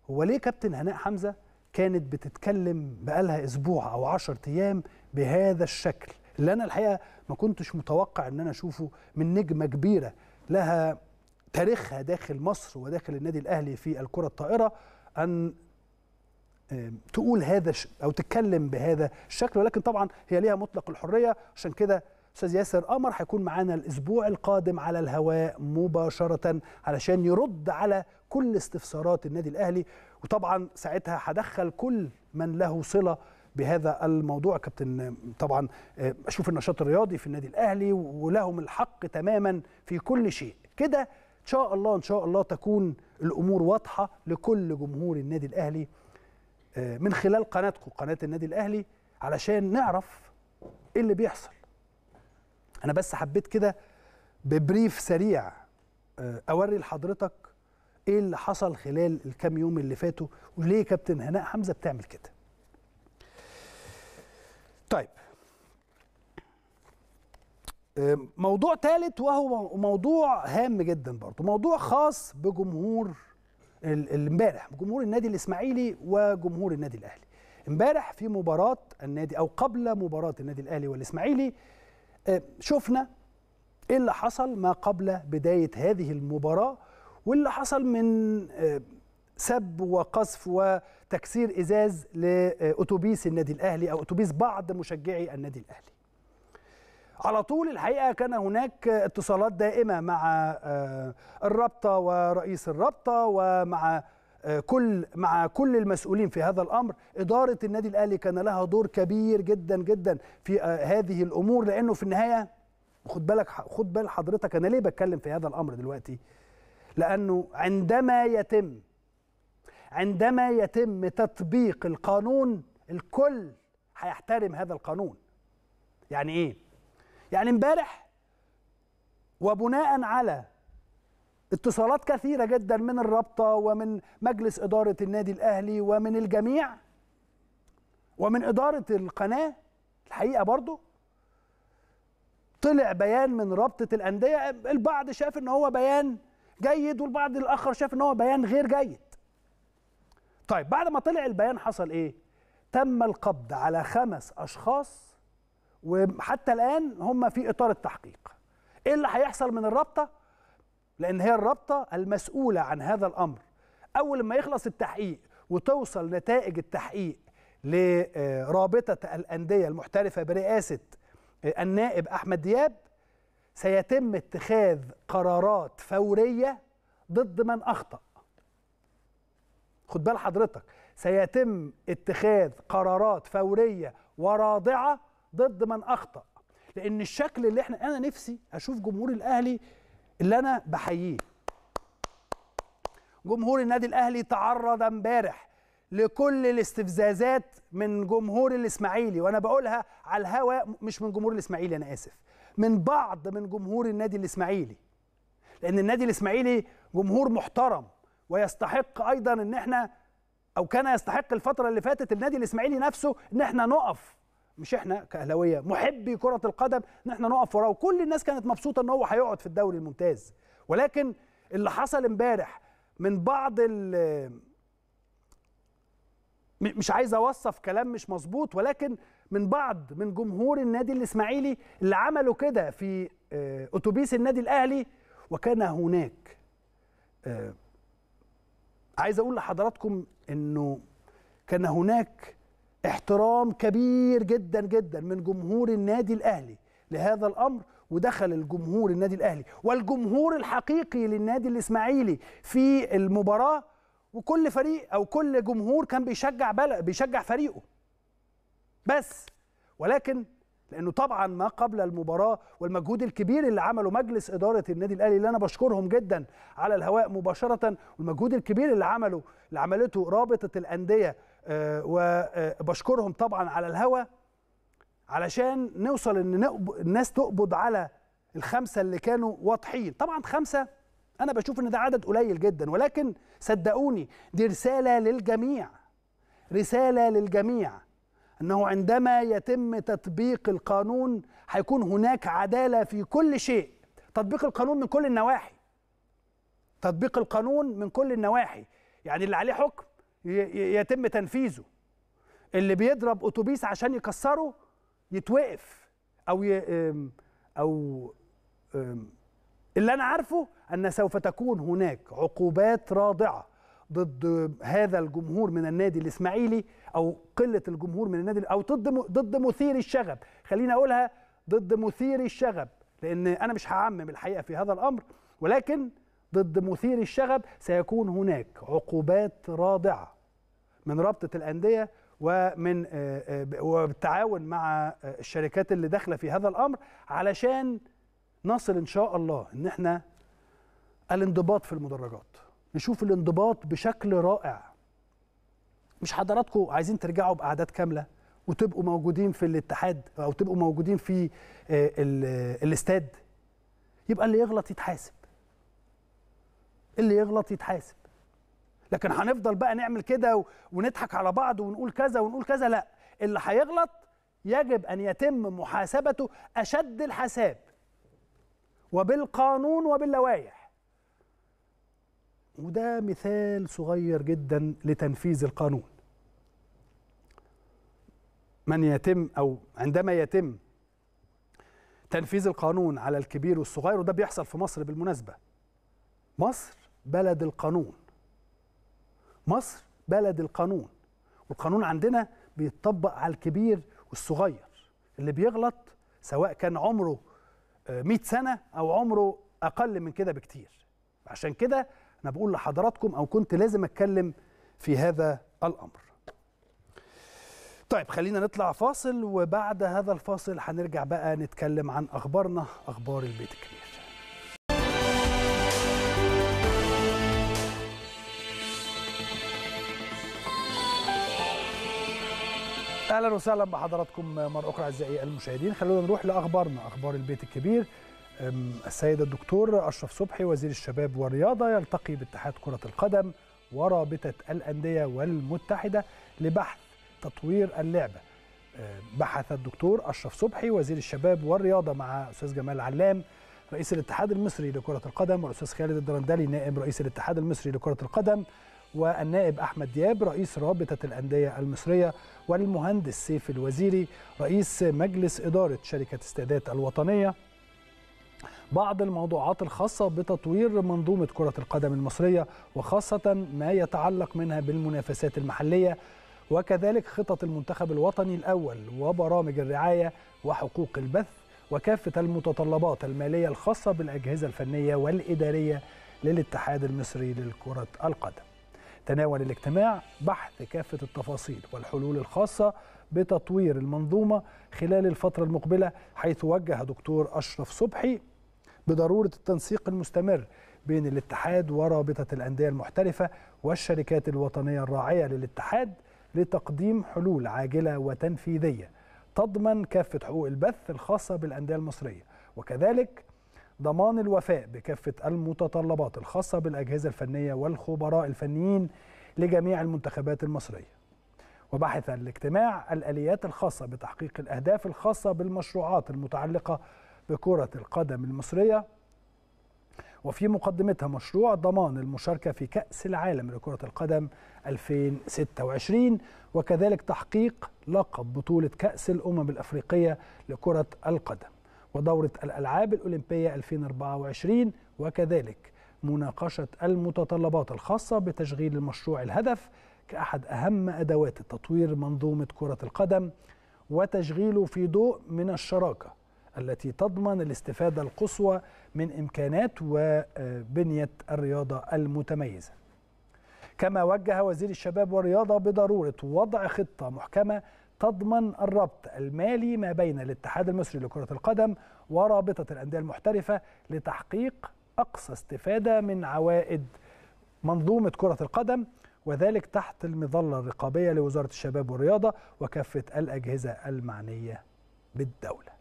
هو ليه كابتن هناء حمزه كانت بتتكلم بقالها اسبوع او 10 ايام بهذا الشكل اللي انا الحقيقه ما كنتش متوقع ان انا اشوفه من نجمه كبيره لها تاريخها داخل مصر وداخل النادي الاهلي في الكره الطائره ان تقول هذا او تتكلم بهذا الشكل ولكن طبعا هي ليها مطلق الحريه عشان كده استاذ ياسر قمر هيكون معانا الاسبوع القادم على الهواء مباشره علشان يرد على كل استفسارات النادي الاهلي وطبعا ساعتها هدخل كل من له صله بهذا الموضوع كابتن طبعا آه، اشوف النشاط الرياضي في النادي الاهلي ولهم الحق تماما في كل شيء كده ان شاء الله ان شاء الله تكون الامور واضحه لكل جمهور النادي الاهلي آه، من خلال قناتكم قناه النادي الاهلي علشان نعرف ايه اللي بيحصل انا بس حبيت كده ببريف سريع آه، اوري لحضرتك ايه اللي حصل خلال الكام يوم اللي فاتوا وليه كابتن هناء حمزه بتعمل كده طيب آه، موضوع ثالث وهو موضوع هام جدا برضه موضوع خاص بجمهور امبارح جمهور النادي الاسماعيلي وجمهور النادي الاهلي امبارح في مباراه النادي او قبل مباراه النادي الاهلي والاسماعيلي آه، شفنا ايه اللي حصل ما قبل بدايه هذه المباراه واللي حصل من آه، سب وقصف وتكسير ازاز لاتوبيس النادي الاهلي او اتوبيس بعض مشجعي النادي الاهلي. على طول الحقيقه كان هناك اتصالات دائمه مع آه، الرابطه ورئيس الرابطه ومع آه، كل مع كل المسؤولين في هذا الامر اداره النادي الاهلي كان لها دور كبير جدا جدا في آه، هذه الامور لانه في النهايه خد بالك خد بال حضرتك انا ليه بتكلم في هذا الامر دلوقتي لانه عندما يتم عندما يتم تطبيق القانون الكل هيحترم هذا القانون يعني ايه يعني امبارح وبناء على اتصالات كثيره جدا من الرابطه ومن مجلس اداره النادي الاهلي ومن الجميع ومن اداره القناه الحقيقه برضه طلع بيان من رابطه الانديه البعض شاف ان هو بيان جيد والبعض الاخر شاف ان هو بيان غير جيد طيب بعد ما طلع البيان حصل ايه تم القبض على خمس اشخاص وحتى الان هم في اطار التحقيق ايه اللي هيحصل من الرابطه لان هي الرابطه المسؤوله عن هذا الامر اول ما يخلص التحقيق وتوصل نتائج التحقيق لرابطه الانديه المحترفه برئاسه آه، النائب احمد دياب سيتم اتخاذ قرارات فوريه ضد من اخطا خد بال حضرتك سيتم اتخاذ قرارات فوريه وراضعه ضد من اخطا لان الشكل اللي احنا انا نفسي اشوف جمهور الاهلي اللي انا بحييه جمهور النادي الاهلي تعرض امبارح لكل الاستفزازات من جمهور الاسماعيلي وانا بقولها على الهواء مش من جمهور الاسماعيلي انا اسف من بعض من جمهور النادي الاسماعيلي لان النادي الاسماعيلي جمهور محترم ويستحق ايضا ان احنا او كان يستحق الفتره اللي فاتت النادي الاسماعيلي نفسه ان احنا نقف مش احنا كاهلاويه محبي كره القدم ان احنا نقف وراه وكل الناس كانت مبسوطه ان هو هيقعد في الدوري الممتاز ولكن اللي حصل امبارح من بعض ال مش عايز اوصف كلام مش مظبوط ولكن من بعض من جمهور النادي الاسماعيلي اللي عملوا كده في آه، اتوبيس النادي الاهلي وكان هناك آه، عايز اقول لحضراتكم انه كان هناك احترام كبير جدا جدا من جمهور النادي الاهلي لهذا الامر ودخل الجمهور النادي الاهلي والجمهور الحقيقي للنادي الاسماعيلي في المباراه وكل فريق او كل جمهور كان بيشجع بلد بيشجع فريقه بس ولكن لانه طبعا ما قبل المباراه والمجهود الكبير اللي عمله مجلس اداره النادي الاهلي اللي انا بشكرهم جدا على الهواء مباشره والمجهود الكبير اللي عمله اللي عملته رابطه الانديه آه، وبشكرهم آه، طبعا على الهوى علشان نوصل ان الناس تقبض على الخمسه اللي كانوا واضحين طبعا خمسه انا بشوف ان ده عدد قليل جدا ولكن صدقوني دي رساله للجميع رساله للجميع انه عندما يتم تطبيق القانون هيكون هناك عداله في كل شيء تطبيق القانون من كل النواحي تطبيق القانون من كل النواحي يعني اللي عليه حكم يتم تنفيذه اللي بيضرب اتوبيس عشان يكسره يتوقف او ي... او اللي انا عارفه ان سوف تكون هناك عقوبات رادعه ضد هذا الجمهور من النادي الاسماعيلي او قله الجمهور من النادي او ضد ضد مثير الشغب خليني اقولها ضد مثير الشغب لان انا مش هعمم الحقيقه في هذا الامر ولكن ضد مثير الشغب سيكون هناك عقوبات رادعه من رابطه الانديه ومن آه، آه، وبالتعاون مع آه، الشركات اللي داخله في هذا الامر علشان نصل ان شاء الله ان احنا الانضباط في المدرجات نشوف الانضباط بشكل رائع مش حضراتكم عايزين ترجعوا باعداد كامله وتبقوا موجودين في الاتحاد او تبقوا موجودين في الاستاد يبقى اللي يغلط يتحاسب اللي يغلط يتحاسب لكن هنفضل بقى نعمل كده ونضحك على بعض ونقول كذا ونقول كذا لا اللي هيغلط يجب ان يتم محاسبته اشد الحساب وبالقانون وباللوائح وده مثال صغير جدا لتنفيذ القانون من يتم او عندما يتم تنفيذ القانون على الكبير والصغير وده بيحصل في مصر بالمناسبه مصر بلد القانون مصر بلد القانون والقانون عندنا بيتطبق على الكبير والصغير اللي بيغلط سواء كان عمره 100 آه، سنة أو عمره أقل من كده بكتير عشان كده أنا بقول لحضراتكم أو كنت لازم أتكلم في هذا الأمر طيب خلينا نطلع فاصل وبعد هذا الفاصل هنرجع بقى نتكلم عن أخبارنا أخبار البيت الكبير اهلا وسهلا بحضراتكم مره اخرى اعزائي المشاهدين خلونا نروح لاخبارنا اخبار البيت الكبير السيد الدكتور اشرف صبحي وزير الشباب والرياضه يلتقي باتحاد كره القدم ورابطه الانديه والمتحده لبحث تطوير اللعبه بحث الدكتور اشرف صبحي وزير الشباب والرياضه مع استاذ جمال علام رئيس الاتحاد المصري لكره القدم والاستاذ خالد الدرندلي نائب رئيس الاتحاد المصري لكره القدم والنائب أحمد دياب رئيس رابطة الأندية المصرية والمهندس سيف الوزيري رئيس مجلس إدارة شركة استادات الوطنية بعض الموضوعات الخاصة بتطوير منظومة كرة القدم المصرية وخاصة ما يتعلق منها بالمنافسات المحلية وكذلك خطط المنتخب الوطني الأول وبرامج الرعاية وحقوق البث وكافة المتطلبات المالية الخاصة بالأجهزة الفنية والإدارية للاتحاد المصري لكرة القدم تناول الاجتماع بحث كافة التفاصيل والحلول الخاصة بتطوير المنظومة خلال الفترة المقبلة حيث وجه دكتور أشرف صبحي بضرورة التنسيق المستمر بين الاتحاد ورابطة الأندية المحترفة والشركات الوطنية الراعية للاتحاد لتقديم حلول عاجلة وتنفيذية تضمن كافة حقوق البث الخاصة بالأندية المصرية وكذلك ضمان الوفاء بكافة المتطلبات الخاصة بالأجهزة الفنية والخبراء الفنيين لجميع المنتخبات المصرية وبحث الاجتماع الآليات الخاصة بتحقيق الأهداف الخاصة بالمشروعات المتعلقة بكرة القدم المصرية وفي مقدمتها مشروع ضمان المشاركة في كأس العالم لكرة القدم 2026 وكذلك تحقيق لقب بطولة كأس الأمم الأفريقية لكرة القدم ودورة الألعاب الأولمبية 2024 وكذلك مناقشة المتطلبات الخاصة بتشغيل المشروع الهدف كأحد أهم أدوات تطوير منظومة كرة القدم وتشغيله في ضوء من الشراكة التي تضمن الاستفادة القصوى من إمكانات وبنية الرياضة المتميزة كما وجه وزير الشباب والرياضة بضرورة وضع خطة محكمة تضمن الربط المالي ما بين الاتحاد المصري لكرة القدم ورابطة الأندية المحترفة لتحقيق أقصى استفادة من عوائد منظومة كرة القدم وذلك تحت المظلة الرقابية لوزارة الشباب والرياضة وكافة الأجهزة المعنية بالدولة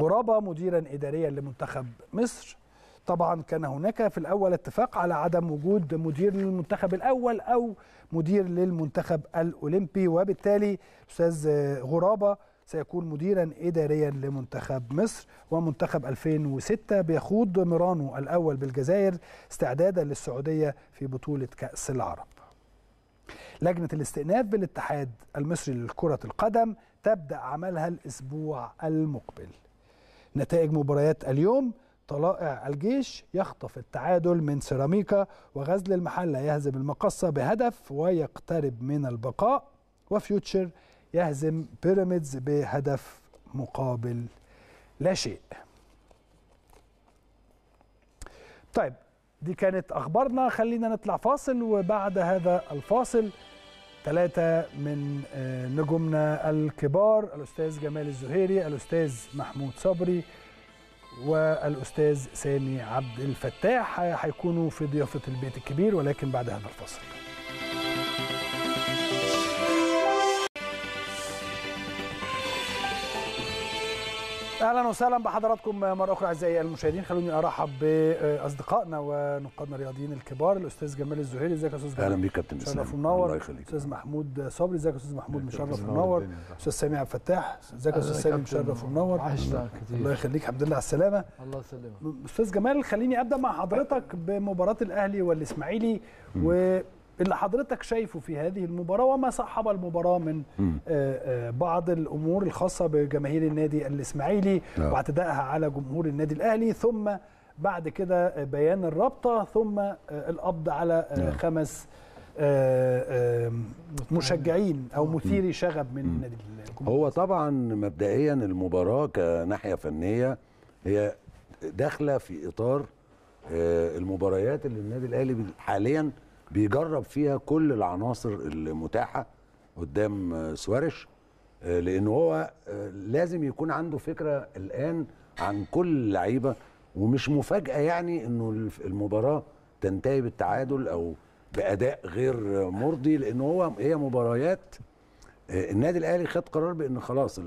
غرابة مديرا إداريا لمنتخب مصر طبعا كان هناك في الأول اتفاق على عدم وجود مدير للمنتخب الأول أو مدير للمنتخب الأولمبي وبالتالي أستاذ غرابة سيكون مديرا إداريا لمنتخب مصر ومنتخب 2006 بيخوض ميرانو الأول بالجزائر استعدادا للسعودية في بطولة كأس العرب لجنة الاستئناف بالاتحاد المصري لكرة القدم تبدأ عملها الأسبوع المقبل نتائج مباريات اليوم طلائع الجيش يخطف التعادل من سيراميكا وغزل المحله يهزم المقصه بهدف ويقترب من البقاء وفيوتشر يهزم بيراميدز بهدف مقابل لا شيء طيب دي كانت اخبارنا خلينا نطلع فاصل وبعد هذا الفاصل ثلاثة من آه، نجومنا الكبار الأستاذ جمال الزهيري الأستاذ محمود صبري والاستاذ سامي عبد الفتاح هيكونوا في ضيافه البيت الكبير ولكن بعد هذا الفصل اهلا وسهلا بحضراتكم مره اخرى اعزائي المشاهدين خلوني ارحب باصدقائنا ونقادنا الرياضيين الكبار الاستاذ جمال الزهيري ازيك يا استاذ جمال اهلا بيك كابتن مشرف منور الله يخليك استاذ محمود صبري ازيك يا استاذ محمود مشرف منور استاذ سامي عبد الفتاح ازيك يا استاذ سامي مشرف منور الله يخليك الحمد لله على السلامه الله يسلمك استاذ جمال خليني ابدا مع حضرتك بمباراه الاهلي والاسماعيلي و اللي حضرتك شايفه في هذه المباراه وما صاحب المباراه من آه، آه، بعض الامور الخاصه بجماهير النادي الاسماعيلي نعم. واعتدائها على جمهور النادي الاهلي ثم بعد كده بيان الرابطه ثم آه، القبض على نعم. خمس مشجعين او مثيري شغب من النادي هو طبعا مبدئيا المباراه كناحيه فنيه هي داخله في اطار المباريات اللي النادي الاهلي حاليا بيجرب فيها كل العناصر المتاحه قدام سوارش آه، لان هو آه، لازم يكون عنده فكره الان عن كل اللعيبه ومش مفاجاه يعني انه المباراه تنتهي بالتعادل او باداء غير مرضي لان هو هي مباريات آه، النادي الاهلي خد قرار بان خلاص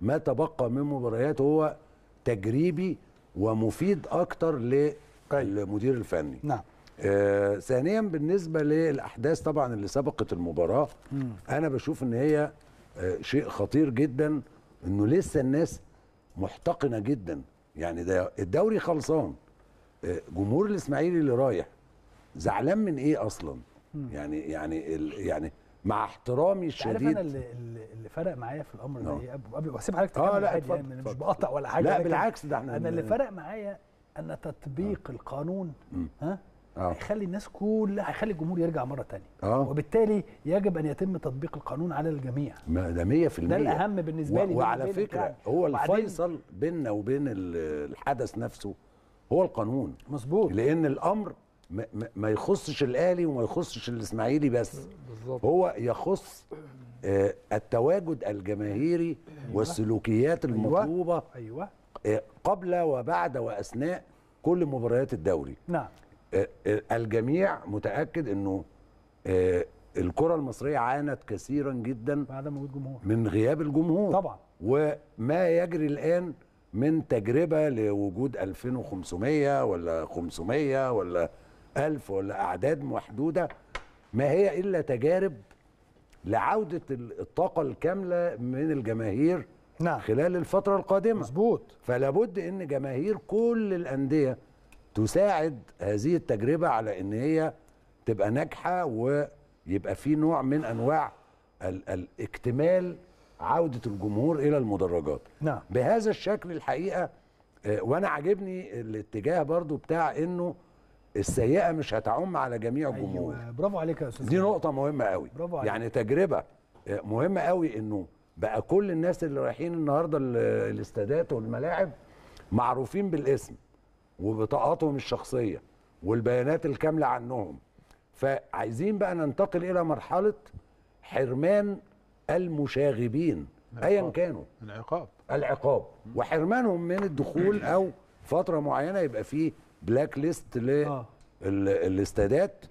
ما تبقى من مباريات هو تجريبي ومفيد اكتر طيب. للمدير الفني نعم آه ثانيا بالنسبه للاحداث طبعا اللي سبقت المباراه انا بشوف ان هي آه شيء خطير جدا انه لسه الناس محتقنه جدا يعني ده الدوري خلصان آه جمهور الاسماعيلي اللي رايح زعلان من ايه اصلا يعني يعني يعني مع احترامي الشديد عارف انا اللي, اللي فرق معايا في الامر ده آه. ايه قبل واسيب حضرتك آه، تكمل آه لا عادي يعني مش بقطع ولا حاجه لا بالعكس ده احنا انا اللي فرق معايا ان تطبيق آه. القانون م. ها آه. هيخلي الناس كلها هيخلي الجمهور يرجع مره ثانيه آه. وبالتالي يجب ان يتم تطبيق القانون على الجميع ما ده 100% ده الاهم بالنسبه لي وعلى فكره الكعب. هو الفيصل بيننا وبين الحدث نفسه هو القانون مظبوط لان الامر ما, ما يخصش الاهلي وما يخصش الاسماعيلي بس بالزبط. هو يخص آه، التواجد الجماهيري أيوة. والسلوكيات أيوة. المطلوبه أيوة. أيوة. قبل وبعد واثناء كل مباريات الدوري نعم الجميع متاكد انه آه، الكره المصريه عانت كثيرا جدا عدم وجود جمهور من غياب الجمهور طبعا وما يجري الان من تجربه لوجود 2500 ولا 500 ولا 1000 ولا اعداد محدوده ما هي الا تجارب لعوده الطاقه الكامله من الجماهير نعم. خلال الفتره القادمه مظبوط فلابد ان جماهير كل الانديه تساعد هذه التجربه على ان هي تبقى ناجحه ويبقى في نوع من انواع الاكتمال عوده الجمهور الى المدرجات نعم. بهذا الشكل الحقيقه آه، وانا عاجبني الاتجاه برضو بتاع انه السيئه مش هتعم على جميع أيوة، الجمهور أيوة. برافو عليك يا استاذ دي نقطه مهمه قوي برافو عليك. يعني تجربه آه، مهمه قوي انه بقى كل الناس اللي رايحين النهارده الاستادات والملاعب معروفين بالاسم وبطاقاتهم الشخصيه والبيانات الكامله عنهم فعايزين بقى ننتقل الى مرحله حرمان المشاغبين ايا كانوا العقاب العقاب وحرمانهم من الدخول او فتره معينه يبقى فيه آه. بلاك ليست للاستادات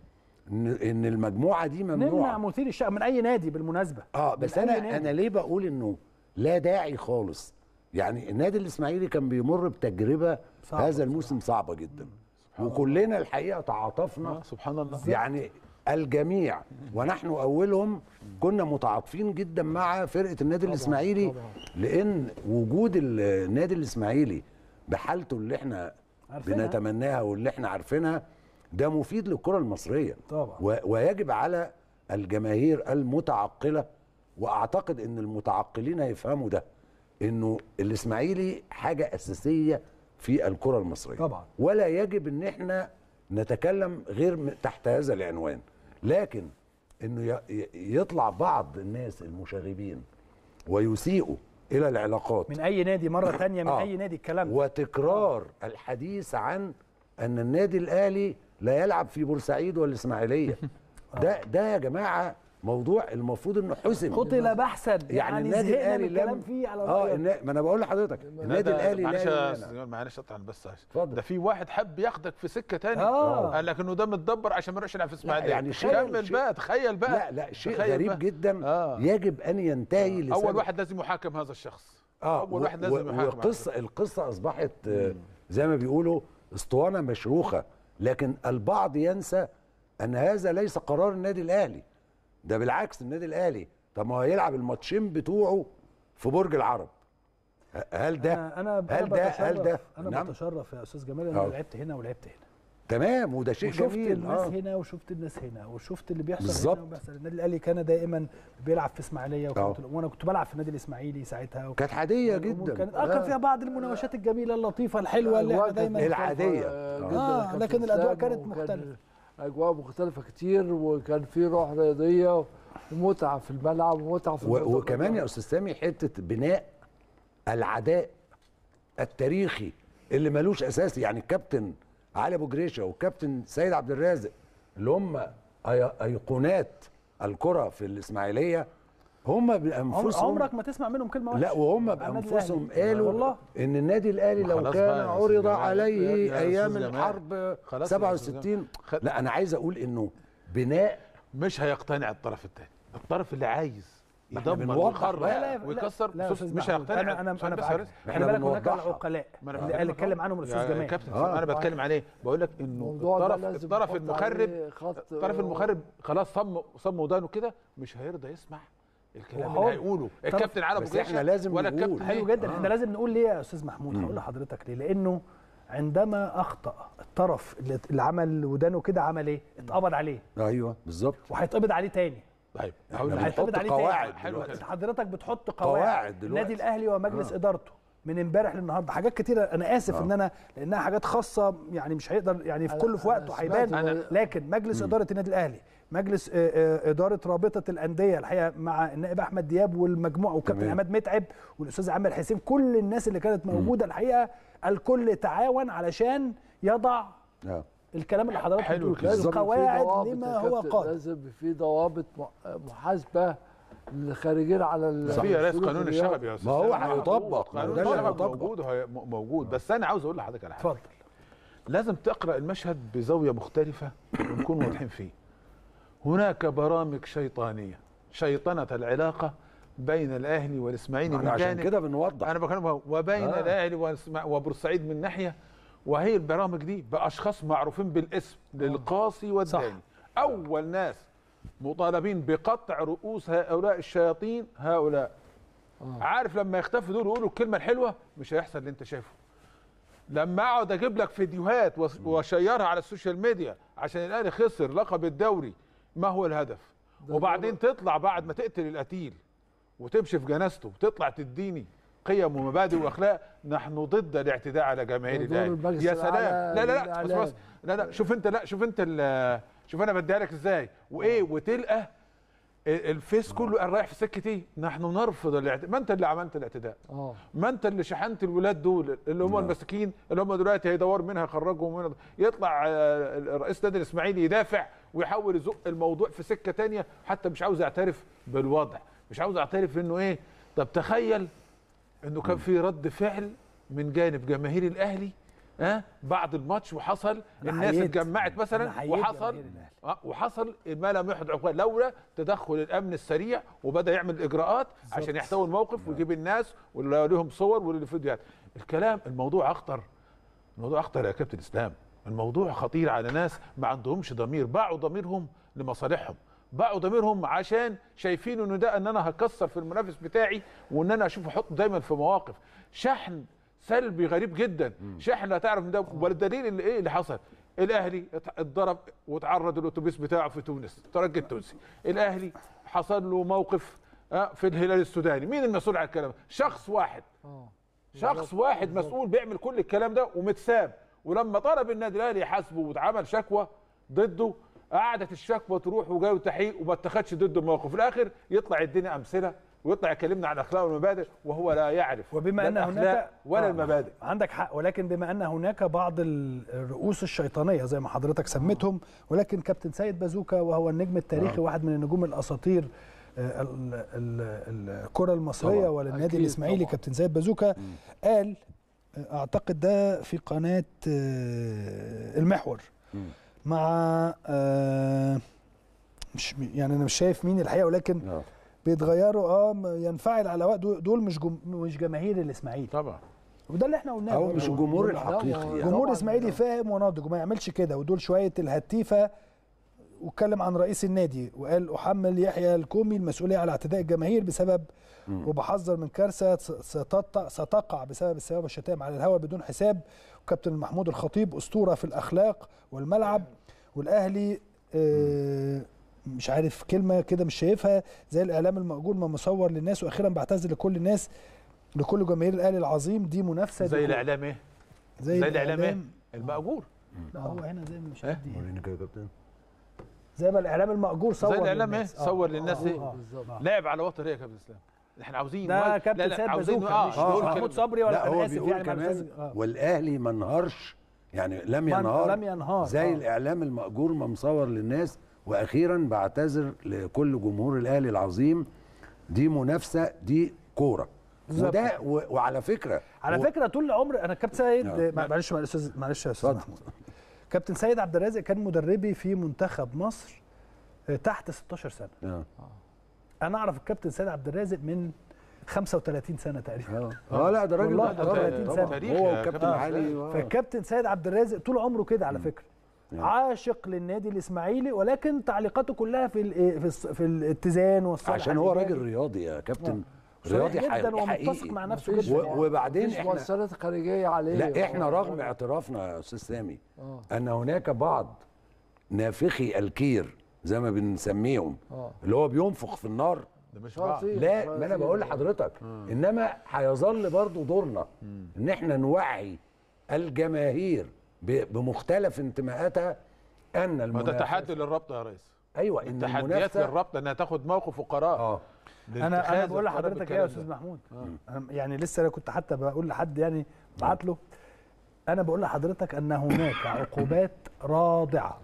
ان المجموعه دي ممنوعه نمنع مثير الشقه من اي نادي بالمناسبه اه بس انا انا ليه بقول انه لا داعي خالص يعني النادي الاسماعيلي كان بيمر بتجربه صعبة هذا الموسم صعبه جدا وكلنا الحقيقه تعاطفنا آه، سبحان الله يعني الجميع ونحن اولهم كنا متعاطفين جدا مع فرقه النادي الاسماعيلي لان وجود النادي الاسماعيلي بحالته اللي احنا عارفينها. بنتمناها واللي احنا عارفينها ده مفيد للكره المصريه طبعا ويجب على الجماهير المتعقله واعتقد ان المتعقلين هيفهموا ده انه الاسماعيلي حاجه اساسيه في الكره المصريه طبعا ولا يجب ان احنا نتكلم غير تحت هذا العنوان لكن انه يطلع بعض الناس المشاغبين ويسيئوا الى العلاقات من اي نادي مره ثانيه من آه. اي نادي الكلام ده وتكرار آه. الحديث عن ان النادي الاهلي لا يلعب في بورسعيد والاسماعيليه آه. ده ده يا جماعه موضوع المفروض انه حسم قتل بحثا يعني, يعني النادي الاهلي الكلام فيه على اه ما انا بقول لحضرتك النادي الاهلي معلش معلش اطلع بس ده في واحد حب ياخدك في سكه ثانيه آه. قال آه، لك انه ده متدبر عشان ما نروحش نلعب في اسماعيليه يعني كمل بقى تخيل بقى لا لا شيء غريب بقى. جدا آه. يجب ان ينتهي آه. اول واحد لازم يحاكم هذا الشخص اه اول واحد لازم يحاكم القصه القصه اصبحت آه، زي ما بيقولوا اسطوانه مشروخه لكن البعض ينسى ان هذا ليس قرار النادي الاهلي ده بالعكس النادي الاهلي طب ما هو هيلعب الماتشين بتوعه في برج العرب هل ده أنا أنا هل ده هل ده انا نعم؟ بتشرف يا استاذ جمال انا لعبت هنا ولعبت هنا تمام وده شيء جميل شفت الناس آه. هنا وشفت الناس هنا وشفت اللي بيحصل بالزبط. هنا وبيحصل النادي الاهلي كان دايما بيلعب في اسماعيليه آه. وانا كنت بلعب في النادي الاسماعيلي ساعتها كانت عاديه جدا كانت اه كان فيها بعض المناوشات آه. الجميله اللطيفه الحلوه اللي احنا دايما العاديه آه, آه. لكن الاجواء كانت مختلفه اجواء مختلفه كتير وكان في روح رياضيه ومتعه في الملعب ومتعه في الملعب وكمان يا استاذ سامي حته بناء العداء التاريخي اللي ملوش اساس يعني الكابتن علي ابو جريشه والكابتن سيد عبد الرازق اللي هم ايقونات الكره في الاسماعيليه هم بانفسهم عمرك ما تسمع منهم كلمه وحشه لا وهم بانفسهم قالوا والله ان النادي الاهلي لو كان عرض عليه ايام الحرب 67 لا انا عايز اقول انه بناء مش هيقتنع الطرف الثاني الطرف اللي عايز يدمر ويخرب ويكسر مش هيقتنع انا انا انا احنا بالك هناك العقلاء اللي اتكلم عنهم الاستاذ جمال كابتن آه. انا بتكلم عليه بقول لك انه الطرف الطرف المخرب الطرف المخرب خلاص صم صم ودانه كده مش هيرضى يسمع الكلام اللي هيقوله الكابتن علي ابو احنا لازم ولا نقول حلو أيوة جدا احنا آه. لازم نقول ليه يا استاذ محمود هقول لحضرتك ليه لانه عندما اخطا الطرف اللي عمل ودانه كده عمل ايه؟ اتقبض عليه ايوه بالظبط وهيتقبض عليه تاني طيب يعني هيتقبض عليه قواعد تاني حلو حضرتك بتحط قواعد, قواعد النادي الاهلي ومجلس آه. ادارته من امبارح للنهارده حاجات كتيره انا اسف آه. ان انا لانها حاجات خاصه يعني مش هيقدر يعني في كل في وقته هيبان لكن مجلس اداره النادي الاهلي مجلس آه، آه، اداره رابطه الانديه الحقيقه مع النائب احمد دياب والمجموعه وكابتن عماد متعب والاستاذ عامر حسين كل الناس اللي كانت موجوده الحقيقه الكل تعاون علشان يضع آه. الكلام اللي حضرتك بتقوله القواعد لما هو قادم لازم في ضوابط محاسبه الخارجين على في رئيس قانون الشغب يا استاذ ما هو هيطبق قانون الشغب موجود موجود بس انا عاوز اقول لحضرتك على حاجه اتفضل لازم تقرا المشهد بزاويه مختلفه ونكون واضحين فيه هناك برامج شيطانية شيطنة العلاقة بين الاهلي والاسماعيلي من عشان كده بنوضح انا بكلمها وبين آه. الاهلي وبورسعيد من ناحيه وهي البرامج دي باشخاص معروفين بالاسم آه. للقاصي والداني اول ناس مطالبين بقطع رؤوس هؤلاء الشياطين هؤلاء آه. عارف لما يختفوا دول ويقولوا الكلمه الحلوه مش هيحصل اللي انت شايفه لما اقعد اجيب لك فيديوهات واشيرها على السوشيال ميديا عشان الاهلي خسر لقب الدوري ما هو الهدف وبعدين تطلع بعد ما تقتل القتيل وتمشي في جنازته وتطلع تديني قيم ومبادئ واخلاق نحن ضد الاعتداء على جماهير الاهلي يا سلام لا لا لا بس بس لا لا شوف انت لا شوف انت شوف انا بديها لك ازاي وايه وتلقى الفيس آه. كله رايح في سكه ايه؟ نحن نرفض الاعتداء، ما انت اللي عملت الاعتداء. اه ما انت اللي شحنت الولاد دول اللي هم المساكين اللي هم دلوقتي هيدوروا منها يخرجوا منها يطلع آه، رئيس نادي الاسماعيلي يدافع ويحاول يزق الموضوع في سكه تانية حتى مش عاوز يعترف بالوضع مش عاوز يعترف انه ايه طب تخيل انه كان في رد فعل من جانب جماهير الاهلي ها أه؟ بعد الماتش وحصل الناس اتجمعت مثلا وحصل آه، وحصل ما لم يحدث لولا تدخل الامن السريع وبدا يعمل اجراءات عشان يحتوي الموقف نعم. ويجيب الناس واللي لهم صور والفيديوهات الكلام الموضوع اخطر الموضوع اخطر يا كابتن اسلام الموضوع خطير على ناس ما عندهمش ضمير باعوا ضميرهم لمصالحهم باعوا ضميرهم عشان شايفين انه ده ان انا هكسر في المنافس بتاعي وان انا اشوفه احطه دايما في مواقف شحن سلبي غريب جدا شحن هتعرف ده والدليل اللي ايه اللي حصل الاهلي اتضرب واتعرض الاتوبيس بتاعه في تونس الترجي التونسي الاهلي حصل له موقف آه، في الهلال السوداني مين المسؤول على الكلام شخص واحد آه. شخص واحد مسؤول بيعمل كل الكلام ده ومتساب ولما طلب النادي الاهلي يحاسبه واتعمل شكوى ضده قعدت الشكوى تروح وجاي وتحقيق وما اتخذش ضده موقف في الاخر يطلع يدينا امثله ويطلع يكلمنا عن الاخلاق والمبادئ وهو لا يعرف وبما ان هناك ولا آه المبادئ عندك حق ولكن بما ان هناك بعض الرؤوس الشيطانيه زي ما حضرتك سميتهم ولكن كابتن سيد بازوكا وهو النجم التاريخي آه. واحد من النجوم الاساطير آه، الكره المصريه وللنادي الاسماعيلي كابتن سيد بازوكا قال اعتقد ده في قناه آه، المحور مع آه، مش يعني انا مش شايف مين الحقيقه ولكن آه. بيتغيروا اه ينفعل على وقت دول مش مش جماهير الاسماعيلي طبعا وده اللي احنا قلناه هو مش الجمهور يعني الحقيقي جمهور اسماعيلي فاهم وناضج وما يعملش كده ودول شويه الهتيفه واتكلم عن رئيس النادي وقال احمل يحيى الكومي المسؤوليه على اعتداء الجماهير بسبب وبحذر من كارثه ستقع بسبب السباب والشتائم على الهواء بدون حساب وكابتن محمود الخطيب اسطوره في الاخلاق والملعب والاهلي آه، مش عارف كلمه كده مش شايفها زي الاعلام المأجور ما مصور للناس واخيرا بعتذر لكل الناس لكل جماهير الاهلي العظيم دي منافسه زي الاعلام ايه؟ زي, زي الاعلام ايه؟ المأجور لا هو هنا زي مش إيه؟ عارف ايه؟ كده كابتن زي ما الاعلام المأجور صور زي الاعلام ايه؟ آه. صور للناس آه. ايه؟ لعب على وتر ايه يا كابتن اسلام؟ احنا عاوزين ده كابتن سيد بازوكا آه. آه،, آه. محمود صبري ولا انا اسف يعني كمان آه. والاهلي ما انهارش يعني لم ينهار لم ينهار زي آه. الاعلام الماجور ما مصور للناس واخيرا بعتذر لكل جمهور الاهلي العظيم دي منافسه دي كوره وده و... وعلى فكره على و... فكره طول عمر انا كابتن سيد آه. معلش معلش معلش يا استاذ محمود كابتن سيد عبد الرازق كان مدربي في منتخب مصر تحت 16 سنه آه. انا اعرف الكابتن سيد عبد الرازق من 35 سنه تقريبا اه. اه لا ده راجل 30 سنه هو والكابتن علي اه. فالكابتن سيد عبد الرازق طول عمره كده على فكره عاشق للنادي الاسماعيلي ولكن تعليقاته كلها في في الاتزان والصحه عشان هو يعني راجل رياضي يا كابتن رياضي جدا ومتسق مع نفسه جدا يعني. وبعدين احنا مؤثرات خارجيه عليه لا احنا اه. رغم اعترافنا يا استاذ سامي ان هناك بعض نافخي الكير زي ما بنسميهم أوه. اللي هو بينفخ في النار ده مش لا ما انا بقول لحضرتك آه. انما هيظل برضو دورنا ان احنا نوعي الجماهير بمختلف انتماءاتها ان المنافسه ده تحدي للرابطه يا ريس ايوه ان التحديات للرابطه انها تاخد موقف وقرار اه انا انا بقول لحضرتك ايه يا استاذ محمود آه. يعني لسه انا كنت حتى بقول لحد يعني بعت له انا بقول لحضرتك ان هناك عقوبات رادعه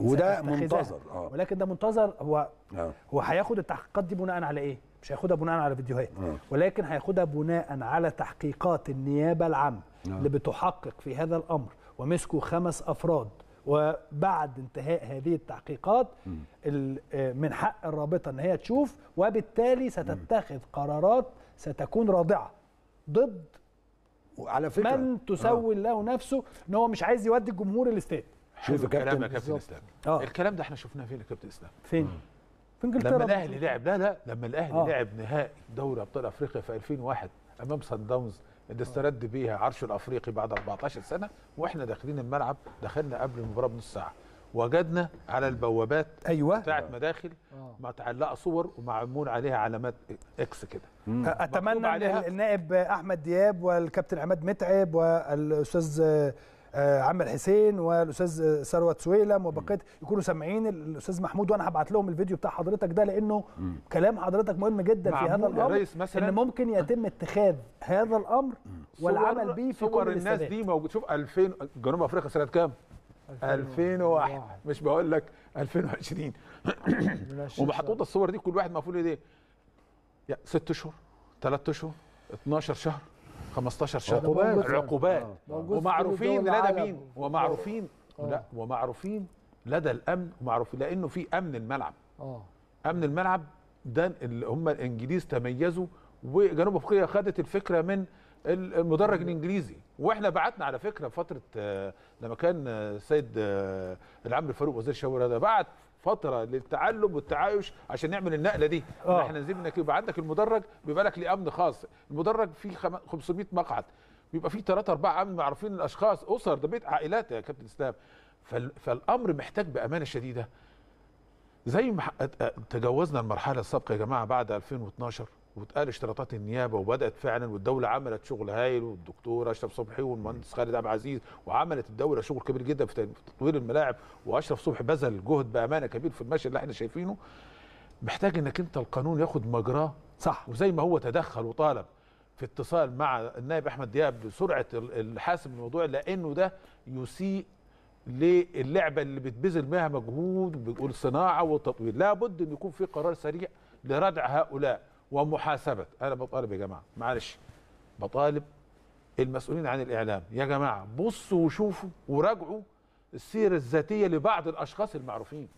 وده منتظر اه ولكن ده منتظر هو آه. هو هياخد التحقيقات دي بناء على ايه؟ مش هياخدها بناء على فيديوهات آه. ولكن هياخدها بناء على تحقيقات النيابه العامه آه. اللي بتحقق في هذا الامر ومسكوا خمس افراد وبعد انتهاء هذه التحقيقات آه، من حق الرابطه ان هي تشوف وبالتالي ستتخذ قرارات ستكون رادعه ضد على فكره من تسول آه. له نفسه ان هو مش عايز يودي الجمهور الاستاد شوف الكلام يا كابتن اسلام آه. الكلام ده احنا شفناه فين يا كابتن اسلام فين في انجلترا لما الاهلي لعب لا لا لما الاهلي آه. لعب نهائي دوري ابطال افريقيا في 2001 امام سان داونز اللي استرد بيها عرش الافريقي بعد 14 سنه واحنا داخلين الملعب دخلنا قبل المباراه بنص ساعه وجدنا على البوابات ايوه بتاعت مداخل آه. متعلقه صور ومعمول عليها علامات اكس كده اتمنى عليها النائب احمد دياب والكابتن عماد متعب والاستاذ آه، عم الحسين والاستاذ آه، ثروت سويلم وبقيه يكونوا سامعين الاستاذ محمود وانا هبعت لهم الفيديو بتاع حضرتك ده لانه م. كلام حضرتك مهم جدا في هذا الامر مثلا ان ممكن يتم اتخاذ هذا الامر والعمل بيه في كل الناس دي موجود شوف 2000 جنوب افريقيا سنه كام 2001 مش بقول لك 2020 ومحطوطه الصور دي كل واحد مقفول ايديه ست اشهر ثلاث اشهر 12 شهر 15 شهر عقوبات عقوبات آه. ومعروفين لدى مين ومعروفين آه. لا ومعروفين لدى الامن ومعروفين لانه في امن الملعب اه امن الملعب ده اللي هم الانجليز تميزوا وجنوب افريقيا خدت الفكره من المدرج الانجليزي واحنا بعتنا على فكره فتره آه، لما كان السيد العم الفاروق وزير الشباب ده بعت فتره للتعلم والتعايش عشان نعمل النقله دي آه. احنا نزلنا كده يبقى عندك المدرج بيبقى لك لامن امن خاص المدرج فيه 500 مقعد بيبقى فيه 3 4 امن معروفين الاشخاص اسر ده بيت عائلات يا كابتن اسلام فالامر محتاج بامانه شديده زي ما تجاوزنا المرحله السابقه يا جماعه بعد 2012 واتقال اشتراطات النيابه وبدات فعلا والدوله عملت شغل هايل والدكتور اشرف صبحي والمهندس خالد عبد العزيز وعملت الدوله شغل كبير جدا في تطوير الملاعب واشرف صبحي بذل جهد بامانه كبير في المشهد اللي احنا شايفينه محتاج انك انت القانون ياخد مجراه صح وزي ما هو تدخل وطالب في اتصال مع النائب احمد دياب بسرعه الحاسم الموضوع لانه ده يسيء للعبه اللي بتبذل بها مجهود وبتقول صناعه وتطوير لابد ان يكون في قرار سريع لردع هؤلاء ومحاسبه انا بطالب يا جماعه معلش بطالب المسؤولين عن الاعلام يا جماعه بصوا وشوفوا وراجعوا السيره الذاتيه لبعض الاشخاص المعروفين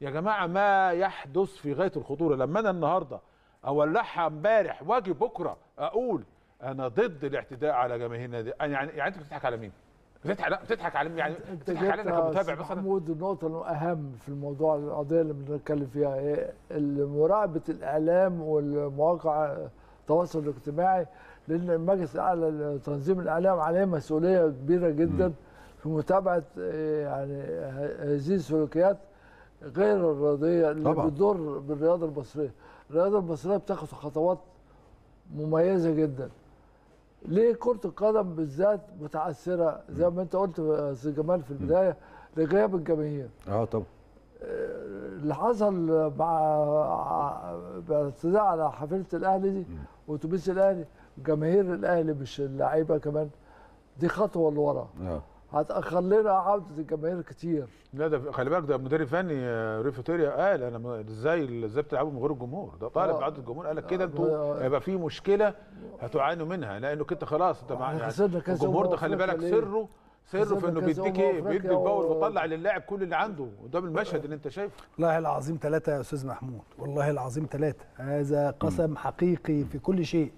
يا جماعه ما يحدث في غايه الخطوره لما انا النهارده اولعها امبارح واجي بكره اقول انا ضد الاعتداء على جماهير النادي يعني يعني انت بتضحك على مين؟ بتضحك لا بتضحك على يعني بتضحك علينا كمتابع مثلا محمود النقطه الاهم في الموضوع القضيه اللي بنتكلم فيها هي إيه؟ مراقبه الاعلام والمواقع التواصل الاجتماعي لان المجلس الاعلى لتنظيم الاعلام عليه مسؤوليه كبيره جدا م. في متابعه إيه؟ يعني هذه السلوكيات غير الرياضيه اللي طبعا. بتضر بالرياضه المصريه الرياضه المصريه بتاخد خطوات مميزه جدا ليه كره القدم بالذات متعثره زي ما انت قلت يا جمال في البدايه لغياب الجماهير اه طبعا اللي حصل مع باعتداء على حفلة الاهلي دي واتوبيس الاهلي جماهير الاهلي مش اللعيبه كمان دي خطوه لورا آه. هتاخر لنا عوده الجماهير كتير لا ده خلي بالك ده مدير فني آه، ريفيتوريا قال انا ازاي ازاي بتلعبوا من غير الجمهور ده طالب بعوده آه. الجمهور قال لك كده آه، انتوا هيبقى في مشكله هتعانوا منها لانه كده خلاص انت مع يعني الجمهور أمم ده خلي بالك سره سره في انه بيديك ايه أمم بيدي الباور ويطلع للاعب كل اللي عنده قدام المشهد اللي انت شايفه والله العظيم ثلاثه يا استاذ محمود والله العظيم ثلاثه هذا قسم حقيقي في كل شيء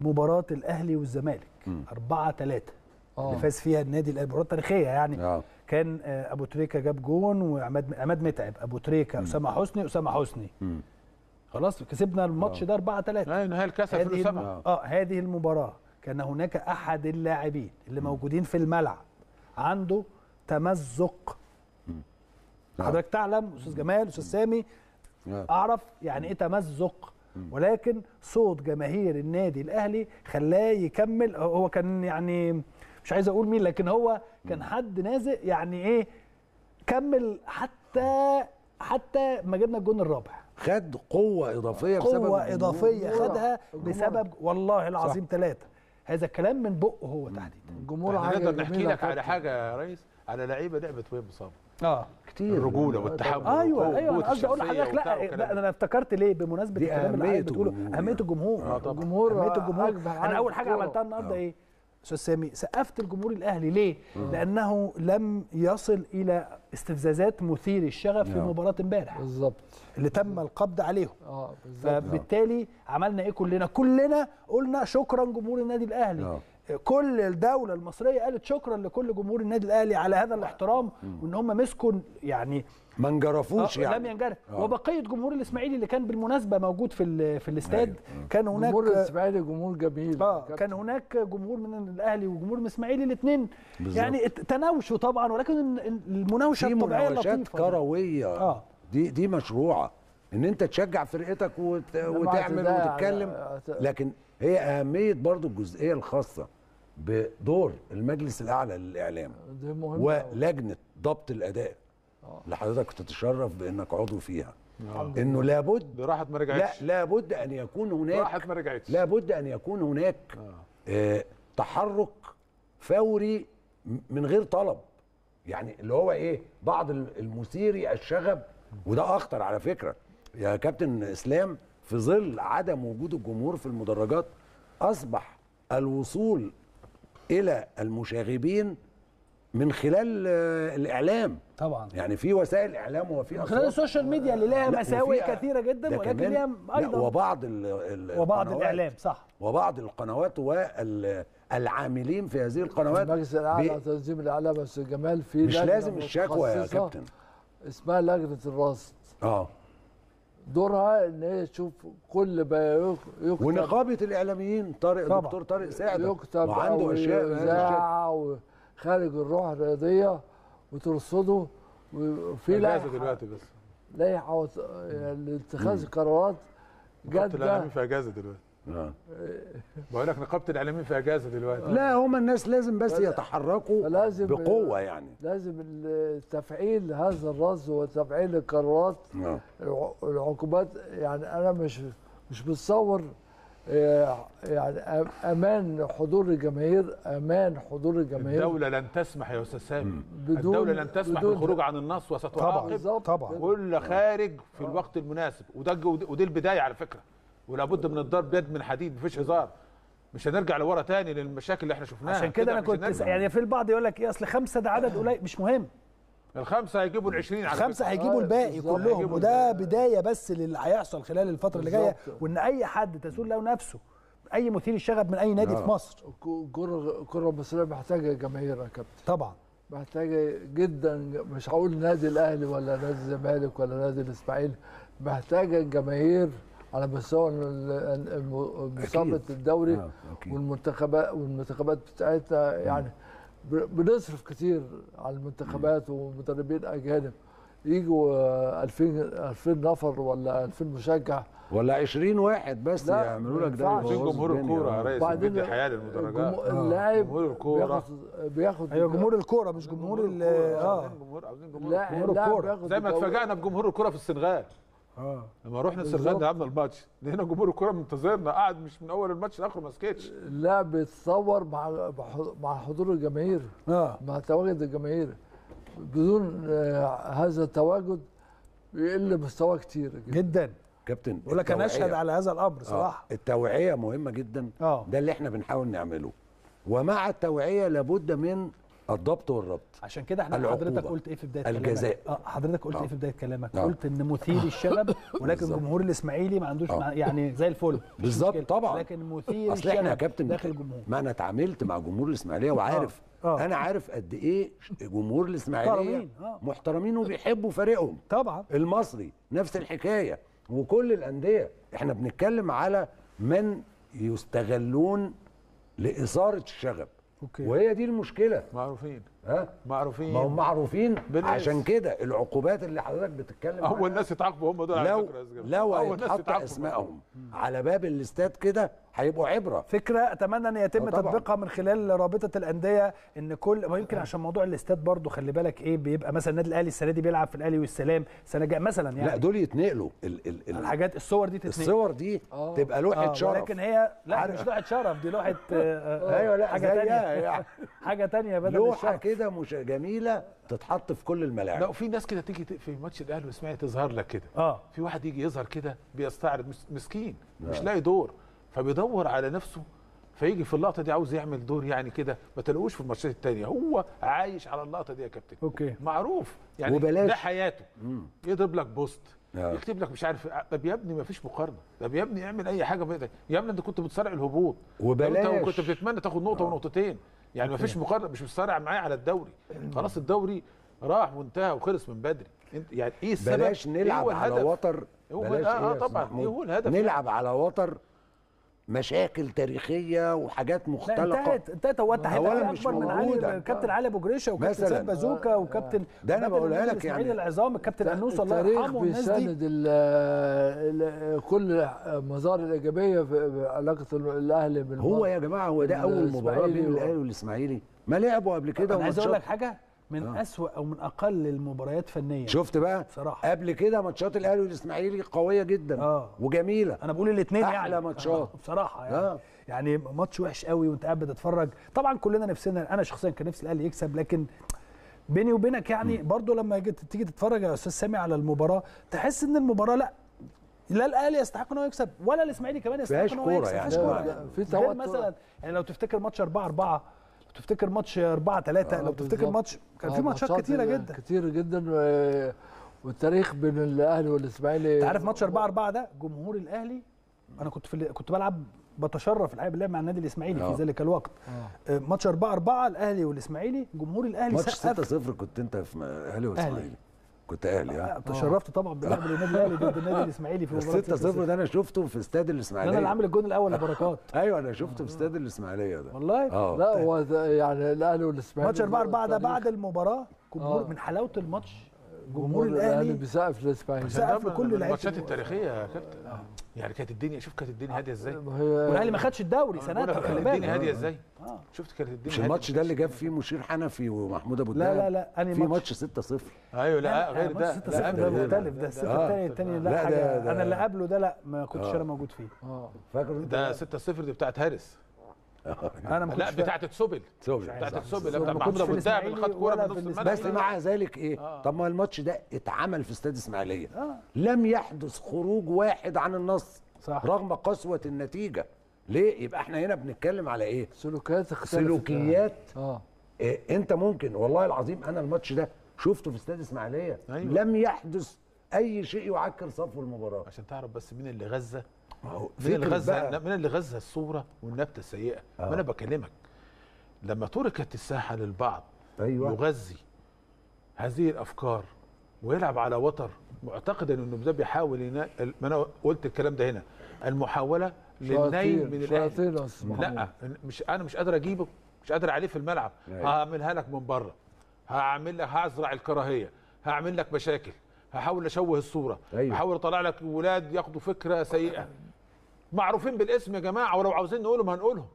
مباراه الاهلي والزمالك 4 3 اللي آه. فاز فيها النادي الاهلي مباراه تاريخيه يعني أوه. كان آه، ابو تريكه جاب جون وعماد عماد متعب ابو تريكه اسامه حسني اسامه حسني خلاص كسبنا الماتش آه. ده 4 3 ايوه نهائي الكاس 2007 اه هذه المباراه كان هناك احد اللاعبين اللي مم. موجودين في الملعب عنده تمزق حضرتك تعلم استاذ جمال استاذ سامي اعرف يعني ايه تمزق ولكن صوت جماهير النادي الاهلي خلاه يكمل هو كان يعني مش عايز اقول مين لكن هو كان حد نازق يعني ايه كمل حتى حتى ما جبنا الجون الرابع خد قوه اضافيه قوة بسبب قوه اضافيه خدها بسبب والله العظيم ثلاثه هذا الكلام من بقه هو تحديدا الجمهور عايز نقدر نحكي لك على حاجه يا ريس على لعيبه لعبت وهي مصابه اه كتير الرجوله والتحمل ايوه ايوه انا قصدي اقول لحضرتك لا, لا انا افتكرت ليه بمناسبه الكلام اللي حضرتك بتقوله اهميه الجمهور آه الجمهور اهميه الجمهور انا اول حاجه عملتها النهارده آه. ايه استاذ سامي سقفت الجمهور الاهلي ليه؟ مم. آه. لانه لم يصل الى استفزازات مثير الشغف في نعم. مباراه امبارح بالظبط اللي تم القبض عليهم اه بالظبط فبالتالي عملنا ايه كلنا؟ كلنا قلنا شكرا جمهور النادي الاهلي مم. نعم. كل الدوله المصريه قالت شكرا لكل جمهور النادي الاهلي على هذا الاحترام وان هم مسكوا يعني ما انجرفوش آه، يعني لم ينجرف آه. وبقيه جمهور الاسماعيلي اللي كان بالمناسبه موجود في في الاستاد أيوه. آه. كان هناك جمهور الاسماعيلي جمهور جميل آه كان هناك جمهور من الاهلي وجمهور من الاسماعيلي الاثنين يعني تناوشوا طبعا ولكن المناوشه الطبيعيه اللطيفه مناوشات كرويه آه. دي دي مشروعه ان انت تشجع فرقتك وت... وتعمل وتتكلم لكن هي اهميه برضو الجزئيه الخاصه بدور المجلس الاعلى للاعلام دي مهمة ولجنه ضبط الاداء لحضرتك تتشرف بانك عضو فيها انه لابد راحت ما رجعتش لا لابد ان يكون هناك راحت ما رجعتش لابد ان يكون هناك آه. آه تحرك فوري من غير طلب يعني اللي هو ايه بعض المثيري الشغب وده اخطر على فكره يا كابتن اسلام في ظل عدم وجود الجمهور في المدرجات اصبح الوصول الى المشاغبين من خلال آه، الاعلام طبعا يعني في وسائل اعلام وفي من خلال السوشيال ميديا اللي لها مساوئ كثيره جدا ولكن ليها ايضا وبعض الـ الـ وبعض الاعلام صح وبعض القنوات والعاملين في هذه القنوات المجلس الاعلى لتنظيم الاعلام بس جمال في مش لازم الشكوى يا كابتن اسمها لجنه الرصد اه دورها ان هي تشوف كل ما يكتب ونقابه الاعلاميين طارق طبعا. دكتور طارق سعد يكتب وعنده اشياء خارج الروح الرياضيه وترصده وفي لائحه دلوقتي بس لائحه يعني لاتخاذ القرارات نقابه الاعلاميين في اجازه دلوقتي نعم. بقول لك نقابه الاعلاميين في اجازه دلوقتي لا هم الناس لازم بس يتحركوا لازم بقوه يعني لازم تفعيل هذا الرصد وتفعيل القرارات نعم. العقوبات يعني انا مش مش بتصور آه، يعني امان حضور الجماهير امان حضور الجماهير الدوله لن تسمح يا استاذ سامي الدوله لن تسمح بالخروج عن النص وستعاقب طبعا طبعا كل خارج في الوقت المناسب وده ودي البدايه على فكره ولابد من الضرب بيد من حديد مفيش هزار مش هنرجع لورا تاني للمشاكل اللي احنا شفناها عشان كده انا كنت يعني في البعض يقول لك ايه اصل خمسه ده عدد قليل مش مهم الخمسه هيجيبوا ال 20 على الخمسه هيجيبوا آه، الباقي كلهم وده بدايه بس للي هيحصل خلال الفتره اللي جايه وان اي حد تسول له نفسه اي مثير الشغب من اي نادي لا. آه. في مصر الكره الكره المصريه محتاجه جماهير يا كابتن طبعا محتاجه جدا مش هقول نادي الاهلي ولا نادي الزمالك ولا نادي الاسماعيلي محتاجه جماهير على مستوى بصابة الدوري آه، والمنتخبات والمنتخبات بتاعتنا يعني م. بنصرف كتير على المنتخبات ومدربين اجانب يجوا 2000 آه، 2000 نفر ولا 2000 مشجع ولا 20 واحد بس يعملوا لك ده جمهور الكوره يا ريس بعدين حياه للمدرجات آه. اللاعب جمهور الكوره بياخد ايوه جمهور الكوره مش جمهور جمهور اه جمهور الكوره زي ما اتفاجئنا بجمهور الكوره في السنغال اه لما رحنا السرغان لعبنا الماتش لقينا جمهور الكره منتظرنا قعد مش من اول الماتش لاخره ما سكتش لا بيتصور مع مع حضور الجماهير آه. مع تواجد الجماهير بدون آه، هذا التواجد بيقل مستواه كتير جدا, جداً. كابتن بقول لك انا اشهد على هذا الامر آه. صراحه آه. التوعيه مهمه جدا آه. ده اللي احنا بنحاول نعمله ومع التوعيه لابد من الضبط والربط عشان كده احنا العقوبة. حضرتك قلت ايه في بدايه الجزاء. كلامك الجزاء اه حضرتك قلت أوه. ايه في نعم. بدايه كلامك أوه. نعم. قلت ان مثير الشغب ولكن جمهور الاسماعيلي ما عندوش آه. مع يعني زي الفل بالظبط طبعا لكن مثير اصل احنا يا كابتن داخل الجمهور ما انا اتعاملت مع جمهور الاسماعيليه آه. وعارف أوه. انا عارف قد ايه جمهور الاسماعيليه آه. محترمين وبيحبوا فريقهم طبعا المصري نفس الحكايه وكل الانديه احنا بنتكلم على من يستغلون لاثاره الشغب أوكي. وهي دي المشكله معروفين ها معروفين ما هم معروفين بنقص. عشان كده العقوبات اللي حضرتك بتتكلم اول ناس يتعاقبوا هم دول على فكره لو هيتحط اسمائهم على باب الاستاد كده هيبقوا عبره فكره اتمنى ان يتم آه، تطبيقها من خلال رابطه الانديه ان كل ما يمكن آه. عشان موضوع الاستاد برضو خلي بالك ايه بيبقى مثلا النادي الاهلي السنه دي بيلعب في الاهلي والسلام سنه جايه مثلا يعني لا دول يتنقلوا ال ال ال الحاجات الصور دي تتنقل الصور دي آه. تبقى لوحه آه. شرف لكن هي لا عارف. مش لوحه شرف دي لوحه آه،, آه ايوه لا حاجه ثانيه يعني حاجه ثانيه بدل لوحه كده مش جميله تتحط في كل الملاعب لا وفي ناس كده تيجي في ماتش الاهلي والاسماعيلي تظهر لك كده اه في واحد يجي يظهر كده بيستعرض مسكين مش لاقي دور فبيدور على نفسه فيجي في اللقطه دي عاوز يعمل دور يعني كده ما تلاقوش في الماتشات الثانيه هو عايش على اللقطه دي يا كابتن اوكي معروف يعني وبلاش. ده حياته يضرب لك بوست يا. آه. يكتب لك مش عارف طب يا ابني ما فيش مقارنه طب يا ابني اعمل اي حاجه بقدر يا ابني انت كنت بتصارع الهبوط وبلاش انت كنت بتتمنى تاخد نقطه أوه. ونقطتين يعني ما فيش مقارنه مش بتصارع معايا على الدوري خلاص الدوري راح وانتهى وخلص من بدري انت يعني ايه السبب بلاش إيه نلعب آه إيه على وتر بلاش آه, آه طبعا ايه هو الهدف نلعب على وتر مشاكل تاريخيه وحاجات مختلقه انتهت انتهت هو انت اكبر من علي كابتن علي ابو جريشه وكابتن سيد بازوكا وكابتن ده انا بقولها لك يعني العظام الكابتن انوس الله يرحمه والناس دي بيساند كل مظاهر الايجابيه في علاقه الاهلي بال هو يا جماعه هو ده اول مباراه بين الاهلي والاسماعيلي ما لعبوا قبل كده انا عايز اقول لك حاجه من آه. اسوأ او من اقل المباريات فنيا شفت بقى صراحة. قبل كده ماتشات الاهلي والاسماعيلي قويه جدا آه. وجميله انا بقول الاثنين يعني احلى ماتشات آه. بصراحه يعني آه. يعني ماتش وحش قوي وانت قاعد بتتفرج طبعا كلنا نفسنا انا شخصيا كان نفسي الاهلي يكسب لكن بيني وبينك يعني برضو لما تيجي تتفرج يا استاذ سامي على المباراه تحس ان المباراه لا لا الاهلي يستحق ان هو يكسب ولا الاسماعيلي كمان يستحق ان هو يكسب يعني في توتر مثلا يعني لو تفتكر ماتش 4 4 تفتكر ماتش 4 3 آه، لو تفتكر ماتش كان في آه، ماتشات كتيره آه، جدا كتير جدا والتاريخ بين الاهلي والاسماعيلي انت عارف ماتش 4 4 ده جمهور الاهلي انا كنت في كنت بلعب بتشرف الحقيقه بالله مع النادي الاسماعيلي في ذلك الوقت ماتش 4 4 الاهلي والاسماعيلي جمهور الاهلي ماتش 6 0 كنت انت في الاهلي والاسماعيلي كنت اهلي اه تشرفت طبعا بلعب النادي الاهلي ضد النادي الاسماعيلي في مباراه 6 0 ده انا شفته في استاد الاسماعيليه انا اللي عامل الجون الاول لبركات ايوه انا شفته في استاد الاسماعيليه ده والله آه. لا هو يعني الاهلي والاسماعيلي ماتش 4 4 ده بعد المباراه جمهور آه. من حلاوه الماتش جمهور الاهلي بيسقف لاسماعيلي بيسقف لكل لعيبه الماتشات التاريخيه يا كابتن يعني كانت الدنيا شوف كانت الدنيا هاديه ازاي والاهلي ما خدش الدوري سنتها خلي بالك الدنيا هاديه ازاي آه. شفت كانت الدنيا مش الماتش ده اللي جاب فيه مشير حنفي ومحمود ابو الدهب لا لا لا في ماتش 6-0 ايوه لا يعني يعني غير ده 6-0 ده مختلف ده الثقه آه. الثاني الثاني لا حاجه انا اللي قبله ده لا ما كنتش آه. انا موجود فيه فاكر ده 6-0 دي بتاعت هارس انا لا بتاعت تسوبل بتاعت تسوبل لما كنت في الخط خد كوره نص بس مع ذلك ايه آه. طب ما الماتش ده اتعمل في استاد اسماعيليه آه. لم يحدث خروج واحد عن النص صح. رغم قسوه النتيجه ليه يبقى احنا هنا بنتكلم على ايه سلوكيات اختلفت سلوكيات اه, آه. إيه انت ممكن والله العظيم انا الماتش ده شفته في استاد اسماعيليه أيوة. لم يحدث اي شيء يعكر صفو المباراه عشان تعرف بس مين اللي غزه من اللي غذى من اللي غذى الصوره والنبته السيئه آه. ما انا بكلمك لما تركت الساحه للبعض أيوة. يغذي هذه الافكار ويلعب على وتر معتقدا انه ده بيحاول ينا... ما انا قلت الكلام ده هنا المحاوله للنيل من الاهلي لا مش انا مش قادر اجيبه مش قادر عليه في الملعب أيوة. هعملها لك من بره هعمل لك هزرع الكراهيه هعمل لك مشاكل هحاول اشوه الصوره أيوة. هحاول اطلع لك ولاد ياخدوا فكره سيئه معروفين بالاسم يا جماعه ولو عاوزين نقولهم هنقولهم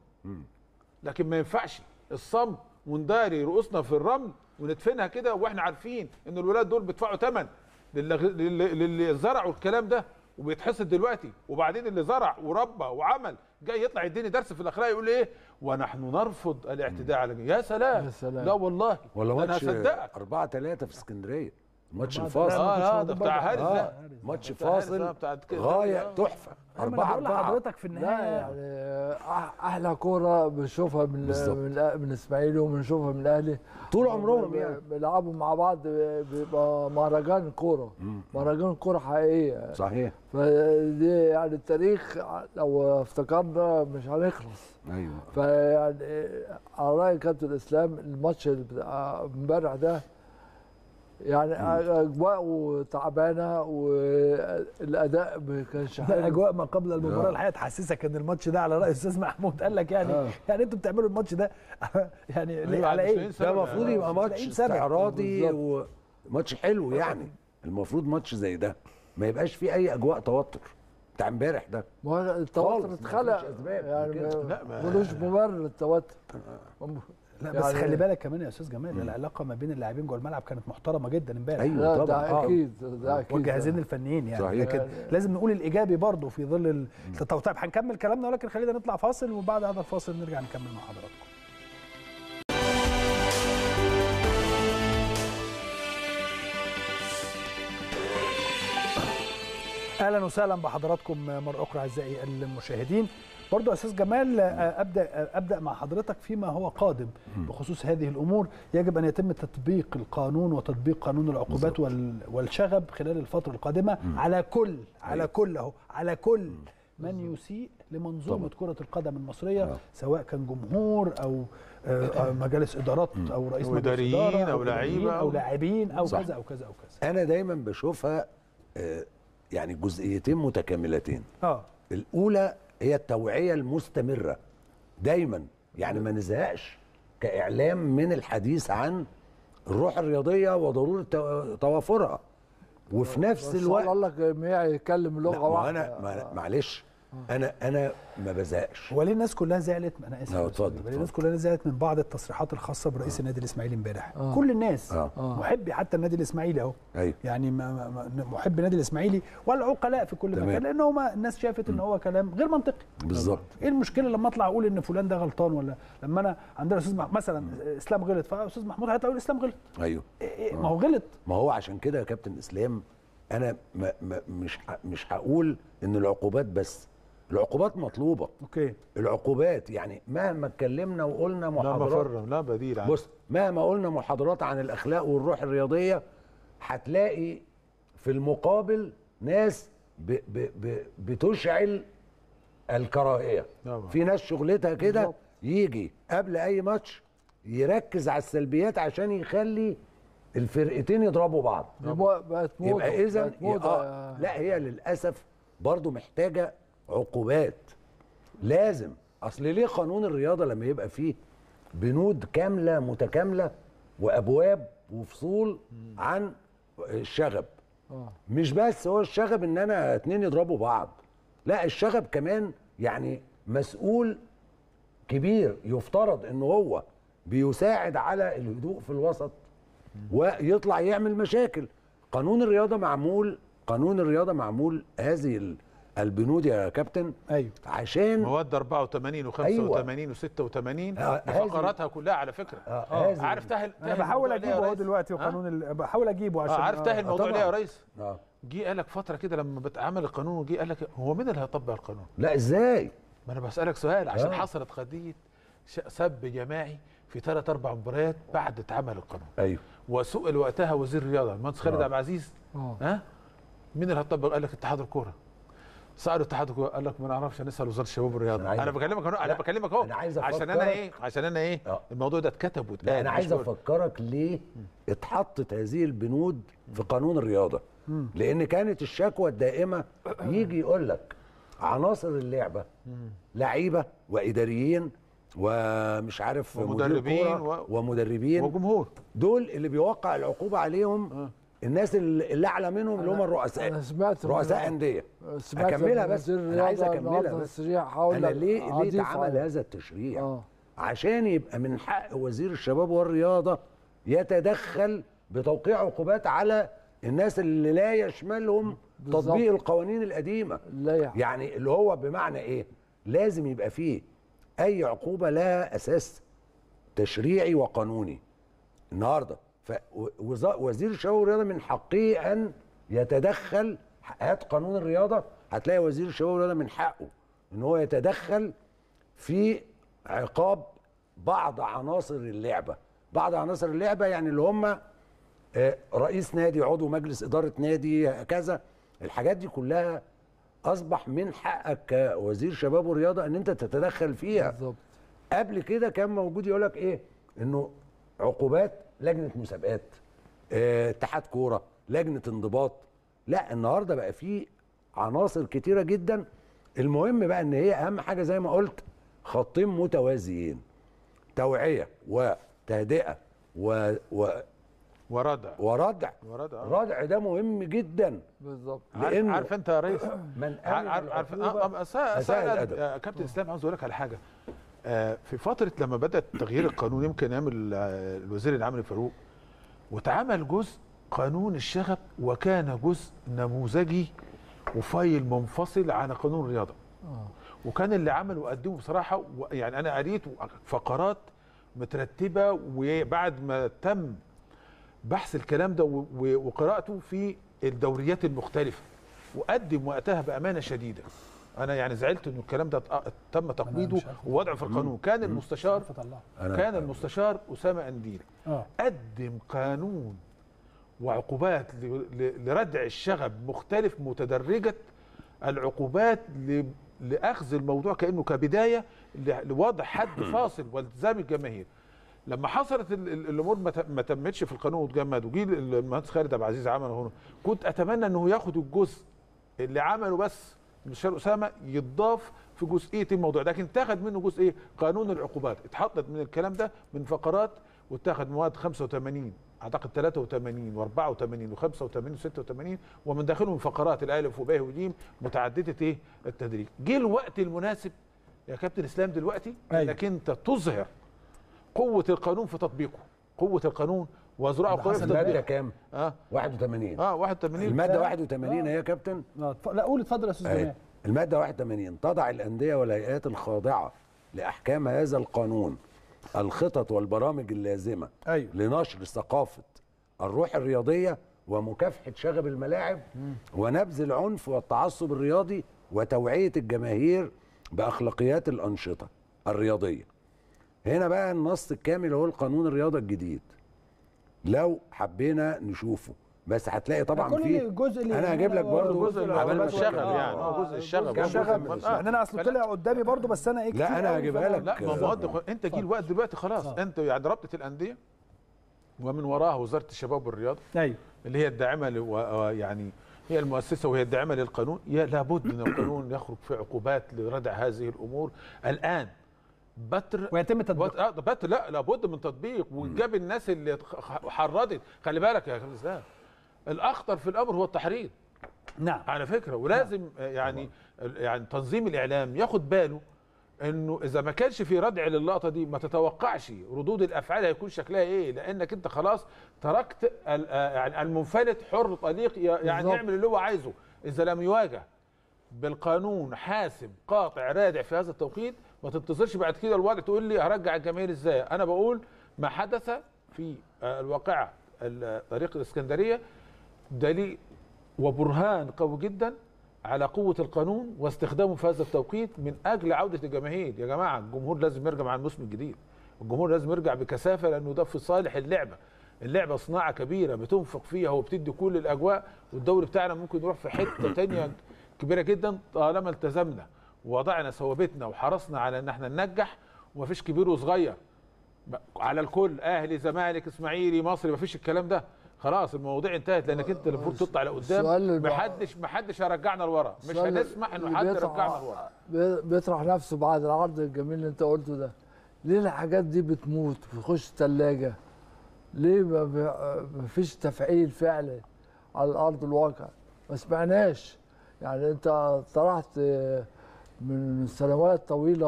لكن ما ينفعش الصمت ونداري رؤوسنا في الرمل وندفنها كده واحنا عارفين ان الولاد دول بيدفعوا ثمن للي زرعوا الكلام ده وبيتحسد دلوقتي وبعدين اللي زرع وربى وعمل جاي يطلع يديني درس في الاخلاق يقول ايه ونحن نرفض الاعتداء على يا سلام يا سلام لا والله ولا ماتش 4 3 في اسكندريه الماتش الفاصل اه لا آه، ده بتاع هارس ده آه، ماتش فاصل غايه تحفه أيوة، أربعة أربعة حضرتك في النهاية يعني أحلى كورة بنشوفها من من من إسماعيلي وبنشوفها من الأهلي طول عمرهم يعني بيلعبوا مع بعض بيبقى مهرجان كورة مهرجان كورة حقيقية يعني. صحيح فدي يعني التاريخ لو افتكرنا مش هنخلص ايوه فيعني على رأي كابتن الإسلام الماتش امبارح ده يعني اجواءه تعبانه والاداء ما كانش حلو ما قبل المباراه آه. الحقيقه تحسسك ان الماتش ده على راي استاذ محمود قال لك يعني آه. يعني انتوا بتعملوا الماتش ده يعني أيوة، ليه يعني على ايه؟ ده المفروض يبقى آه. ماتش استعراضي وماتش حلو آه. يعني المفروض ماتش زي ده ما يبقاش فيه اي اجواء توتر بتاع امبارح ده ما هو التوتر اتخلق يعني ملوش مبرر التوتر لا بس يعني خلي بالك كمان يا استاذ جمال العلاقه ما بين اللاعبين جوه الملعب كانت محترمه جدا امبارح ايوه طبعا ده آه. اكيد ده آه. اكيد والجهازين الفنيين يعني صحيح. لكن لازم نقول الايجابي برضه في ظل طيب هنكمل كلامنا ولكن خلينا نطلع فاصل وبعد هذا الفاصل نرجع نكمل مع حضراتكم اهلا وسهلا بحضراتكم مره اخرى اعزائي المشاهدين برضو أستاذ جمال أبدأ, أبدأ مع حضرتك فيما هو قادم بخصوص هذه الأمور يجب أن يتم تطبيق القانون وتطبيق قانون العقوبات والشغب خلال الفترة القادمة على كل على كل أهو على كل من يسيء لمنظومة كرة القدم المصرية آه. سواء كان جمهور أو آه، آه. مجالس إدارات أو رئيس مجلس إدارة أو لاعبين أو لاعبين أو, أو كذا أو كذا أو كذا أنا دايما بشوفها يعني جزئيتين متكاملتين اه الاولى هي التوعيه المستمره دايما يعني ما نزهقش كاعلام من الحديث عن الروح الرياضيه وضروره توافرها وفي آه، نفس الوقت الله لك يتكلم لغه واحده أنا معلش انا انا ما بزهقش وليه الناس كلها زعلت انا اسف اتفضل الناس كلها زعلت من بعض التصريحات الخاصه برئيس آه. النادي الاسماعيلي امبارح آه. كل الناس آه. محبي حتى النادي الاسماعيلي اهو أيوه. يعني محب النادي الاسماعيلي والعقلاء في كل تمام. مكان لان هم الناس شافت ان هو كلام غير منطقي بالظبط ايه المشكله لما اطلع اقول ان فلان ده غلطان ولا لما انا عندنا استاذ مثلا اسلام غلط فاستاذ محمود هيطلع يقول اسلام غلط ايوه إيه, إيه، ما هو غلط ما هو عشان كده يا كابتن اسلام انا ما ما مش مش هقول ان العقوبات بس العقوبات مطلوبه اوكي العقوبات يعني مهما اتكلمنا وقلنا محاضرات لا لا بديل عنه. بص مهما قلنا محاضرات عن الاخلاق والروح الرياضيه هتلاقي في المقابل ناس ب ب ب بتشعل الكراهيه في ناس شغلتها كده يجي قبل اي ماتش يركز على السلبيات عشان يخلي الفرقتين يضربوا بعض يبقى اذا آه لا هي للاسف برضو محتاجه عقوبات لازم اصل ليه قانون الرياضه لما يبقى فيه بنود كامله متكامله وابواب وفصول عن الشغب آه. مش بس هو الشغب ان انا اتنين يضربوا بعض لا الشغب كمان يعني مسؤول كبير يفترض ان هو بيساعد على الهدوء في الوسط ويطلع يعمل مشاكل قانون الرياضه معمول قانون الرياضه معمول هذه البنود يا كابتن ايوه عشان مواد 84 و85 أيوة. و86 آه، فقراتها كلها على فكره اه, آه. عارف تاهل انا أيوه. بحاول اجيبه اهو دلوقتي وقانون آه؟ بحاول اجيبه عشان آه عارف تاهل الموضوع ليه يا ريس؟ اه جه قال لك فتره كده لما بتعمل القانون وجه قال لك هو مين اللي هيطبق القانون؟ لا ازاي؟ ما انا بسالك سؤال عشان آه. حصلت قضيه سب جماعي في ثلاث اربع مباريات بعد اتعمل القانون ايوه وسئل وقتها وزير الرياضه المهندس خالد آه. عبد العزيز آه. ها مين اللي هيطبق قال لك اتحاد الكوره سالوا اتحاد قال لك ما نعرفش نسال وزاره الشباب والرياضه انا, أنا بكلمك انا, أنا بكلمك اهو عشان انا ايه عشان انا ايه أه. الموضوع ده اتكتب واتقال انا عايز افكرك ليه اتحطت هذه البنود في قانون الرياضه مم. لان كانت الشكوى الدائمه يجي يقول لك عناصر اللعبه لعيبه واداريين ومش عارف ومدربين و... ومدربين وجمهور دول اللي بيوقع العقوبه عليهم أه. الناس اللي اعلى منهم اللي هم الرؤساء انا سمعت رؤساء انديه اكملها بس انا عايز اكملها بس انا ليه ليه اتعمل هذا التشريع آه. عشان يبقى من حق وزير الشباب والرياضه يتدخل بتوقيع عقوبات على الناس اللي لا يشملهم بالزبط. تطبيق القوانين القديمه لا يعني. يعني اللي هو بمعنى ايه لازم يبقى فيه اي عقوبه لها اساس تشريعي وقانوني النهارده فوزير الشباب والرياضه من حقه ان يتدخل هات قانون الرياضه هتلاقي وزير الشباب والرياضه من حقه ان هو يتدخل في عقاب بعض عناصر اللعبه بعض عناصر اللعبه يعني اللي هم آه، رئيس نادي عضو مجلس اداره نادي كذا الحاجات دي كلها اصبح من حقك كوزير شباب ورياضه ان انت تتدخل فيها بالظبط قبل كده كان موجود يقول لك ايه انه عقوبات لجنه مسابقات آه، اتحاد كوره لجنه انضباط لا النهارده بقى في عناصر كتيره جدا المهم بقى ان هي اهم حاجه زي ما قلت خطين متوازيين توعيه وتهدئه و, و... وردع وردع وردع آه. ردع ده مهم جدا بالظبط عارف انت يا ريس من عارف عارف آه، اساء الادب كابتن اسلام عاوز اقول لك على حاجه آه، في فتره لما بدا تغيير القانون يمكن يعمل الوزير العام فاروق واتعمل جزء قانون الشغب وكان جزء نموذجي وفايل منفصل عن قانون الرياضه آه. وكان اللي عمله وقدمه بصراحه يعني انا قريت فقرات مترتبه وبعد ما تم بحث الكلام ده وقراءته في الدوريات المختلفه وقدم وقتها بامانه شديده انا يعني زعلت انه الكلام ده تم تقويضه ووضعه في القانون كان المستشار كان المستشار اسامه انديل آه. قدم قانون وعقوبات لردع الشغب مختلف متدرجه العقوبات لاخذ الموضوع كانه كبدايه لوضع حد فاصل والتزام الجماهير لما حصلت الامور ما تمتش في القانون واتجمد وجيل المهندس خالد عبد العزيز عمل هنا كنت اتمنى انه ياخد الجزء اللي عمله بس مستشار اسامه يتضاف في جزئيه الموضوع لكن اتاخد منه جزء ايه قانون العقوبات اتحطت من الكلام ده من فقرات واتاخد مواد 85 اعتقد 83 و84 و85 و86 ومن داخلهم فقرات الالف وباء وجيم متعدده ايه التدريج جه الوقت المناسب يا كابتن اسلام دلوقتي أيوة. انك انت تظهر قوه القانون في تطبيقه قوه القانون وذراعه قوي في الماده كام؟ اه 81 اه 81 الماده 81 هي كابتن آه. لا قول اتفضل يا استاذ جمال الماده 81 تضع الانديه والهيئات الخاضعه لاحكام هذا القانون الخطط والبرامج اللازمه أيوه. لنشر ثقافه الروح الرياضيه ومكافحه شغب الملاعب ونبذ العنف والتعصب الرياضي وتوعيه الجماهير باخلاقيات الانشطه الرياضيه هنا بقى النص الكامل هو القانون الرياضه الجديد لو حبينا نشوفه بس هتلاقي طبعا في اللي انا هجيب لك برضه يعني. اه، جزء عبال آه، الشغل يعني هو جزء الشغل الشغل آه، يعني انا اصل طلع قدامي برضه بس انا ايه لا انا هجيبها لك لا ما هو انت جيل وقت دلوقتي خلاص صح. انت يعني رابطه الانديه ومن وراها وزاره الشباب والرياضه ايوه اللي هي الداعمه يعني هي المؤسسه وهي الداعمه للقانون لابد ان القانون يخرج في عقوبات لردع هذه الامور الان بتر ويتم تطبيق آه بتر لا لابد من تطبيق وجاب الناس اللي حردت خلي بالك يا كابتن اسلام الاخطر في الامر هو التحريض نعم على فكره ولازم نعم. يعني يعني تنظيم الاعلام ياخد باله انه اذا ما كانش في ردع للقطه دي ما تتوقعش ردود الافعال هيكون شكلها ايه لانك انت خلاص تركت آه، يعني المنفلت حر طليق يعني بالزبط. يعمل اللي هو عايزه اذا لم يواجه بالقانون حاسم قاطع رادع في هذا التوقيت ما تتصلش بعد كده الوضع تقول لي هرجع الجماهير ازاي انا بقول ما حدث في آه، الواقعه طريق الاسكندريه دليل وبرهان قوي جدا على قوة القانون واستخدامه في هذا التوقيت من أجل عودة الجماهير يا جماعة الجمهور لازم يرجع مع الموسم الجديد الجمهور لازم يرجع بكثافة لأنه ده في صالح اللعبة اللعبة صناعة كبيرة بتنفق فيها وبتدي كل الأجواء والدوري بتاعنا ممكن يروح في حتة تانية كبيرة جدا طالما التزمنا وضعنا ثوابتنا وحرصنا على ان احنا ننجح ومفيش كبير وصغير على الكل اهلي زمالك اسماعيلي مصري مفيش الكلام ده خلاص المواضيع انتهت لانك انت المفروض تطلع لقدام محدش محدش هيرجعنا لورا مش هنسمح ان حد يرجعنا لورا بيطرح نفسه بعد العرض الجميل اللي انت قلته ده ليه الحاجات دي بتموت بتخش الثلاجه ليه ما فيش تفعيل فعلي على ارض الواقع ما سمعناش يعني انت طرحت من سنوات طويله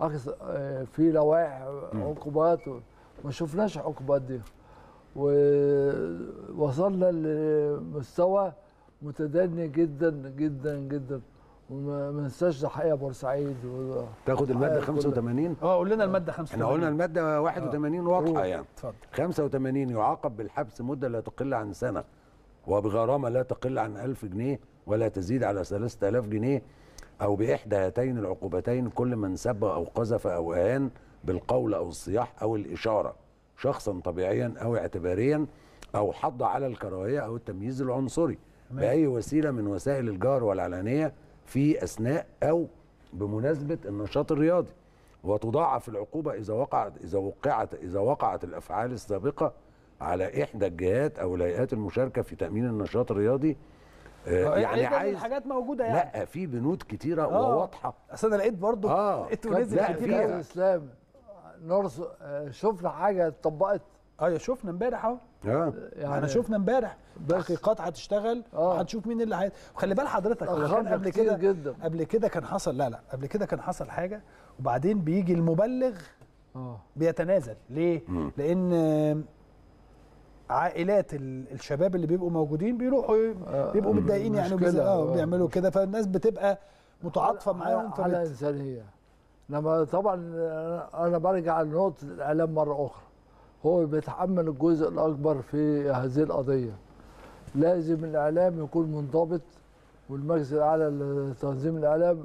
اخذ آه، في لوائح عقوبات ما شفناش عقوبات دي ووصلنا لمستوى متدني جدا جدا جدا وما ننساش ضحايا بورسعيد و... تاخد الماده 85 اه قول لنا الماده 85 احنا قلنا الماده 81 آه. واضحه يعني اتفضل 85 يعاقب بالحبس مده لا تقل عن سنه وبغرامه لا تقل عن 1000 جنيه ولا تزيد على 3000 جنيه أو بإحدى هاتين العقوبتين كل من سب أو قذف أو أهان بالقول أو الصياح أو الإشارة شخصا طبيعيا أو اعتباريا أو حض على الكراهية أو التمييز العنصري بأي وسيلة من وسائل الجهر والعلانية في أثناء أو بمناسبة النشاط الرياضي وتضاعف العقوبة إذا وقعت إذا وقعت إذا وقعت الأفعال السابقة على إحدى الجهات أو الهيئات المشاركة في تأمين النشاط الرياضي آه، آه، إيه يعني إيه عايز الحاجات موجوده يعني لا في بنود كتيره آه. وواضحه اصل انا لقيت برضه اه لقيت ونزل كتير في الاسلام نرس آه، شفنا حاجه اتطبقت ايوه شفنا امبارح اهو اه يعني احنا شفنا امبارح باقي قطعه آه. هتشوف مين اللي هيت خلي بال حضرتك قبل كده قبل كده كان حصل لا لا قبل كده كان حصل حاجه وبعدين بيجي المبلغ آه. بيتنازل ليه؟ مم. لان عائلات الشباب اللي بيبقوا موجودين بيروحوا آه. بيبقوا متضايقين يعني آه، آه. بيعملوا كده فالناس بتبقى متعاطفه معاهم على انسانيه لما طبعا انا برجع لنقطه الاعلام مره اخرى هو بيتحمل الجزء الاكبر في هذه القضيه لازم الاعلام يكون منضبط والمجلس الاعلى لتنظيم الاعلام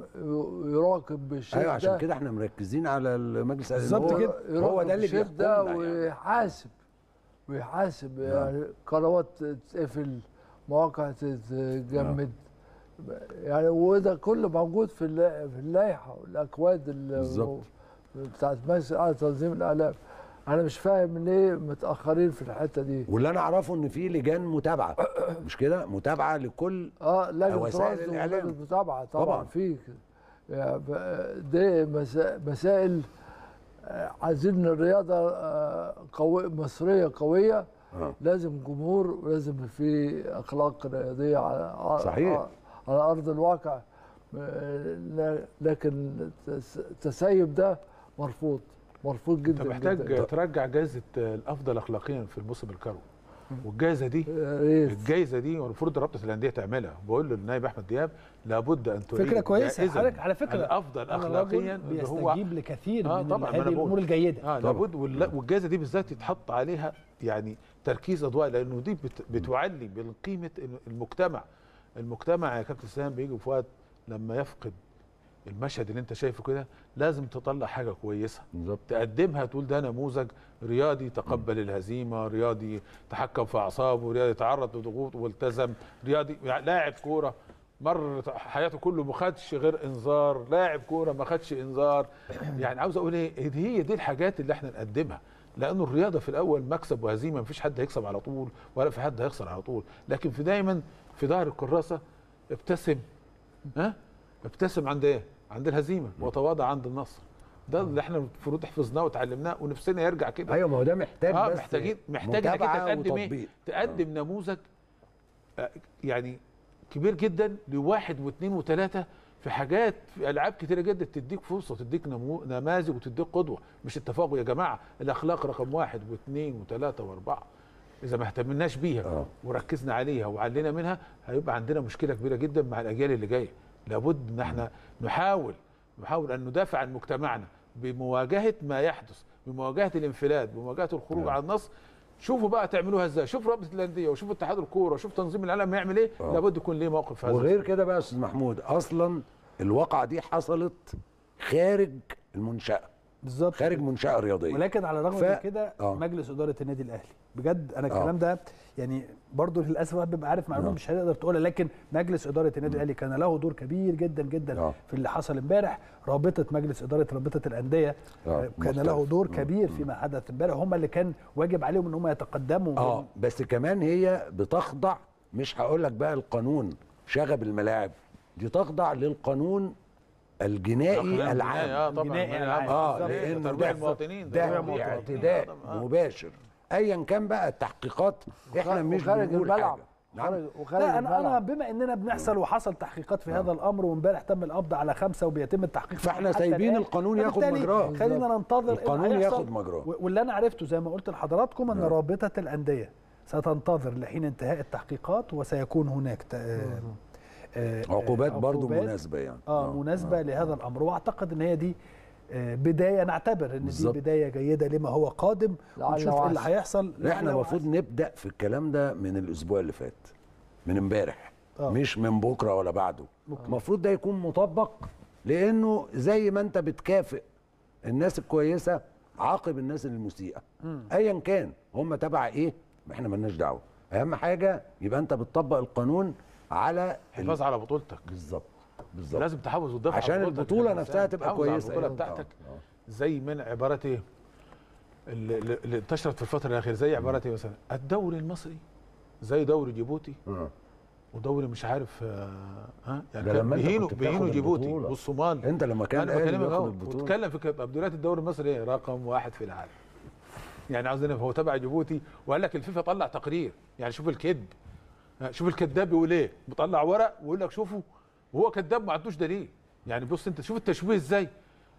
يراقب بالشده ايوه عشان كده احنا مركزين على المجلس الاعلى بالظبط كده هو ده اللي بيحاسب يعني. ويحاسب ويحاسب نعم. يعني قنوات تتقفل مواقع تتجمد نعم. يعني وده كله موجود في اللائحه والاكواد بالظبط بتاعت مجلس تنظيم الاعلام انا مش فاهم ليه متاخرين في الحته دي واللي انا اعرفه ان في لجان متابعه مش كده متابعه لكل اه لجنه وسائل الاعلام متابعه طبعا, طبعا. في يعني دي مسائل آه، عايزين الرياضه آه، قوي مصريه قويه آه. لازم جمهور ولازم في اخلاق رياضيه على صحيح على ارض الواقع آه، لكن التسيب ده مرفوض مرفوض جدا انت محتاج جداً. ترجع جائزه الافضل اخلاقيا في الموسم الكروي والجائزه دي آه، إيه؟ الجائزه دي المفروض رابطه الانديه تعملها بقول للنائب احمد دياب لابد ان تريد فكره كويسه حضرتك على فكره الافضل اخلاقيا اللي هو بيستجيب لكثير آه من هذه الامور الجيده آه لابد والجائزه دي بالذات يتحط عليها يعني تركيز اضواء لانه دي بتعلي من قيمه المجتمع المجتمع يا كابتن سام بيجي في وقت لما يفقد المشهد اللي انت شايفه كده لازم تطلع حاجه كويسه بالظبط تقدمها تقول ده نموذج رياضي تقبل م. الهزيمه رياضي تحكم في اعصابه رياضي تعرض لضغوط والتزم رياضي لاعب كوره مر حياته كله ما خدش غير انذار لاعب كوره ما خدش انذار يعني عاوز اقول إيه،, ايه هي دي الحاجات اللي احنا نقدمها لانه الرياضه في الاول مكسب وهزيمه مفيش حد هيكسب على طول ولا في حد هيخسر على طول لكن في دايما في ظهر الكراسه ابتسم ها ابتسم عند ايه عند الهزيمه وتواضع عند النصر ده اللي احنا المفروض حفظناه وتعلمناه ونفسنا يرجع كده ايوه ما هو ده محتاج آه بس محتاجين محتاج انك تقدم ايه؟ تقدم آه. نموذج آه، يعني كبير جدا لواحد واثنين وثلاثه في حاجات في العاب كتيره جدا تديك فرصه وتديك نمو... نماذج وتديك قدوه مش التفاوض يا جماعه الاخلاق رقم واحد واثنين وثلاثه واربعه اذا ما اهتمناش بيها آه. وركزنا عليها وعلينا منها هيبقى عندنا مشكله كبيره جدا مع الاجيال اللي جايه لابد ان احنا نحاول نحاول ان ندافع عن مجتمعنا بمواجهه ما يحدث بمواجهه الانفلات بمواجهه الخروج عن نعم. النص شوفوا بقى تعملوها ازاي شوف رابطه الانديه وشوف اتحاد الكوره وشوف تنظيم العالم هيعمل ايه أوه. لابد يكون ليه موقف هذا وغير كده بقى يا استاذ محمود اصلا الواقعه دي حصلت خارج المنشاه بالظبط خارج منشاه رياضيه ولكن على الرغم ف... من كده آه. مجلس اداره النادي الاهلي بجد انا آه. الكلام ده يعني برضه للاسف بيبقى عارف معلومه نعم. مش هتقدر تقولها لكن مجلس اداره النادي نعم. الاهلي كان له دور كبير جدا جدا لا. نعم. في اللي حصل امبارح رابطه مجلس اداره رابطه الانديه آه، كان مختلف. له دور كبير فيما حدث امبارح هم اللي كان واجب عليهم ان هم يتقدموا اه بس كمان هي بتخضع مش هقول لك بقى القانون شغب الملاعب دي تخضع للقانون الجنائي العام اه طبعا الجنائي العام اه لان ده اعتداء آه، مباشر ايا كان بقى التحقيقات احنا مش بنقول الملعب نعم. وخارج لا انا انا بما اننا بنحصل وحصل تحقيقات في نعم. هذا الامر وامبارح تم القبض على خمسه وبيتم التحقيق فاحنا سايبين القانون ياخد مجراه خلينا ننتظر القانون ياخد مجراه واللي انا عرفته زي ما قلت لحضراتكم ان نعم. رابطه الانديه ستنتظر لحين انتهاء التحقيقات وسيكون هناك آه، آه، عقوبات برضو مناسبه يعني اه نعم. مناسبه نعم. لهذا الامر واعتقد ان هي دي آه، بدايه نعتبر ان بالزبط. دي بدايه جيده لما هو قادم ونشوف ايه اللي هيحصل احنا المفروض نبدا في الكلام ده من الاسبوع اللي فات من امبارح آه. مش من بكره ولا بعده المفروض ده يكون مطبق لانه زي ما انت بتكافئ الناس الكويسه عاقب الناس المسيئه ايا كان هم تبع ايه احنا مالناش دعوه اهم حاجه يبقى انت بتطبق القانون على حفاظ على بطولتك بالظبط بالظبط لازم تحافظ وتدافع عشان البطوله نفسها تبقى كويسه البطوله بتاعتك اه. زي من عبارات ايه اللي انتشرت في الفتره الاخيره زي عبارات ايه مثلا الدوري المصري زي دوري جيبوتي اه. ودوري مش عارف آه، ها يعني كان بيهينوا بيهينوا جيبوتي والصومال انت لما كان انا بكلمك في مبدوريات الدوري المصري إيه؟ رقم واحد في العالم يعني عاوز هو تبع جيبوتي وقال لك الفيفا طلع تقرير يعني شوف الكذب شوف الكذاب بيقول ايه بيطلع ورق ويقول لك شوفوا وهو كذاب ما عندوش دليل يعني بص انت شوف التشويه ازاي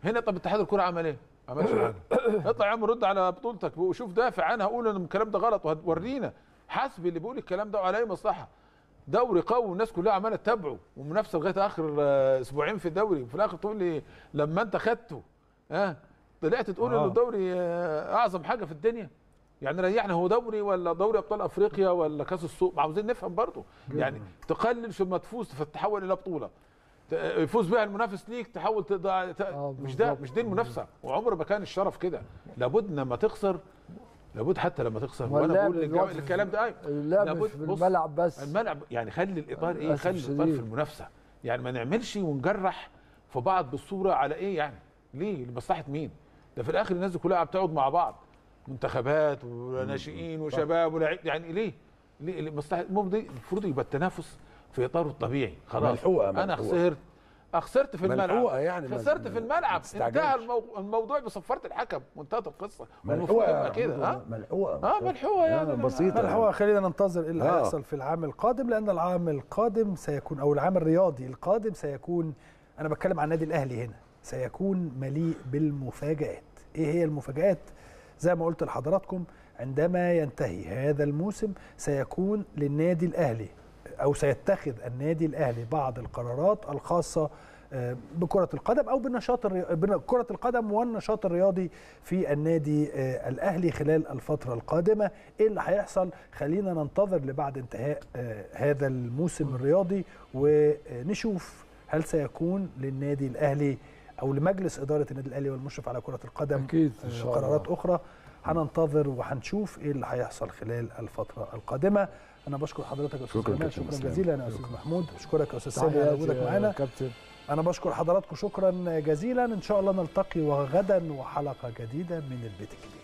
هنا طب اتحاد الكره عمل ايه؟ ما عملش حاجه اطلع يا عم رد على بطولتك وشوف دافع انا هقول ان الكلام ده غلط وورينا حسب اللي بيقول الكلام ده وعلى اي مصلحه دوري قوي والناس كلها عماله تتابعه ومنافسه لغايه اخر آه، اسبوعين في الدوري وفي الاخر تقول لي لما انت خدته ها طلعت تقول آه. انه الدوري آه، اعظم حاجه في الدنيا يعني ريحنا هو دوري ولا دوري ابطال افريقيا ولا كاس السوق عاوزين نفهم برضه يعني تقلل ثم تفوز فتتحول الى بطوله يفوز بها المنافس ليك تحول تضع آه، مش ده مش دي المنافسه وعمر ما كان الشرف كده لابد لما تخسر لابد حتى لما تخسر وانا بقول الكلام ده ايوه لابد في الملعب بس الملعب يعني خلي الاطار ايه خلي الاطار في المنافسه يعني ما نعملش ونجرح في بعض بالصوره على ايه يعني ليه لمصلحه مين ده في الاخر الناس دي كلها بتقعد مع بعض منتخبات وناشئين وشباب ولاعيب يعني ليه؟ ليه مصلحه المفروض المفروض يبقى التنافس في اطاره الطبيعي خلاص ملحوقة انا خسرت أه، خسرت في الملعب يعني خسرت في الملعب انتهى الموضوع بصفاره الحكم وانتهت القصه ملحوقه كده ها أه؟ ملحوقه اه ملحوقه يعني, يعني بسيطه ملحوقه خلينا ننتظر ايه اللي هيحصل في العام القادم لان العام القادم سيكون او العام الرياضي القادم سيكون انا بتكلم عن النادي الاهلي هنا سيكون مليء بالمفاجات ايه هي المفاجات زي ما قلت لحضراتكم عندما ينتهي هذا الموسم سيكون للنادي الأهلي أو سيتخذ النادي الأهلي بعض القرارات الخاصة آه، بكرة القدم أو بالنشاط الري... كرة القدم والنشاط الرياضي في النادي آه، الأهلي خلال الفترة القادمة إيه اللي هيحصل خلينا ننتظر لبعد انتهاء آه، هذا الموسم الرياضي ونشوف هل سيكون للنادي الأهلي او لمجلس اداره النادي الاهلي والمشرف على كره القدم أكيد إن آه، شاء الله. قرارات اخرى هننتظر وهنشوف ايه اللي هيحصل خلال الفتره القادمه انا بشكر حضرتك يا استاذ جمال شكرا جزيلا يا استاذ محمود اشكرك يا استاذ سامي على وجودك معانا كابتن انا بشكر حضراتكم شكرا جزيلا ان شاء الله نلتقي وغدا وحلقه جديده من البيت الجديد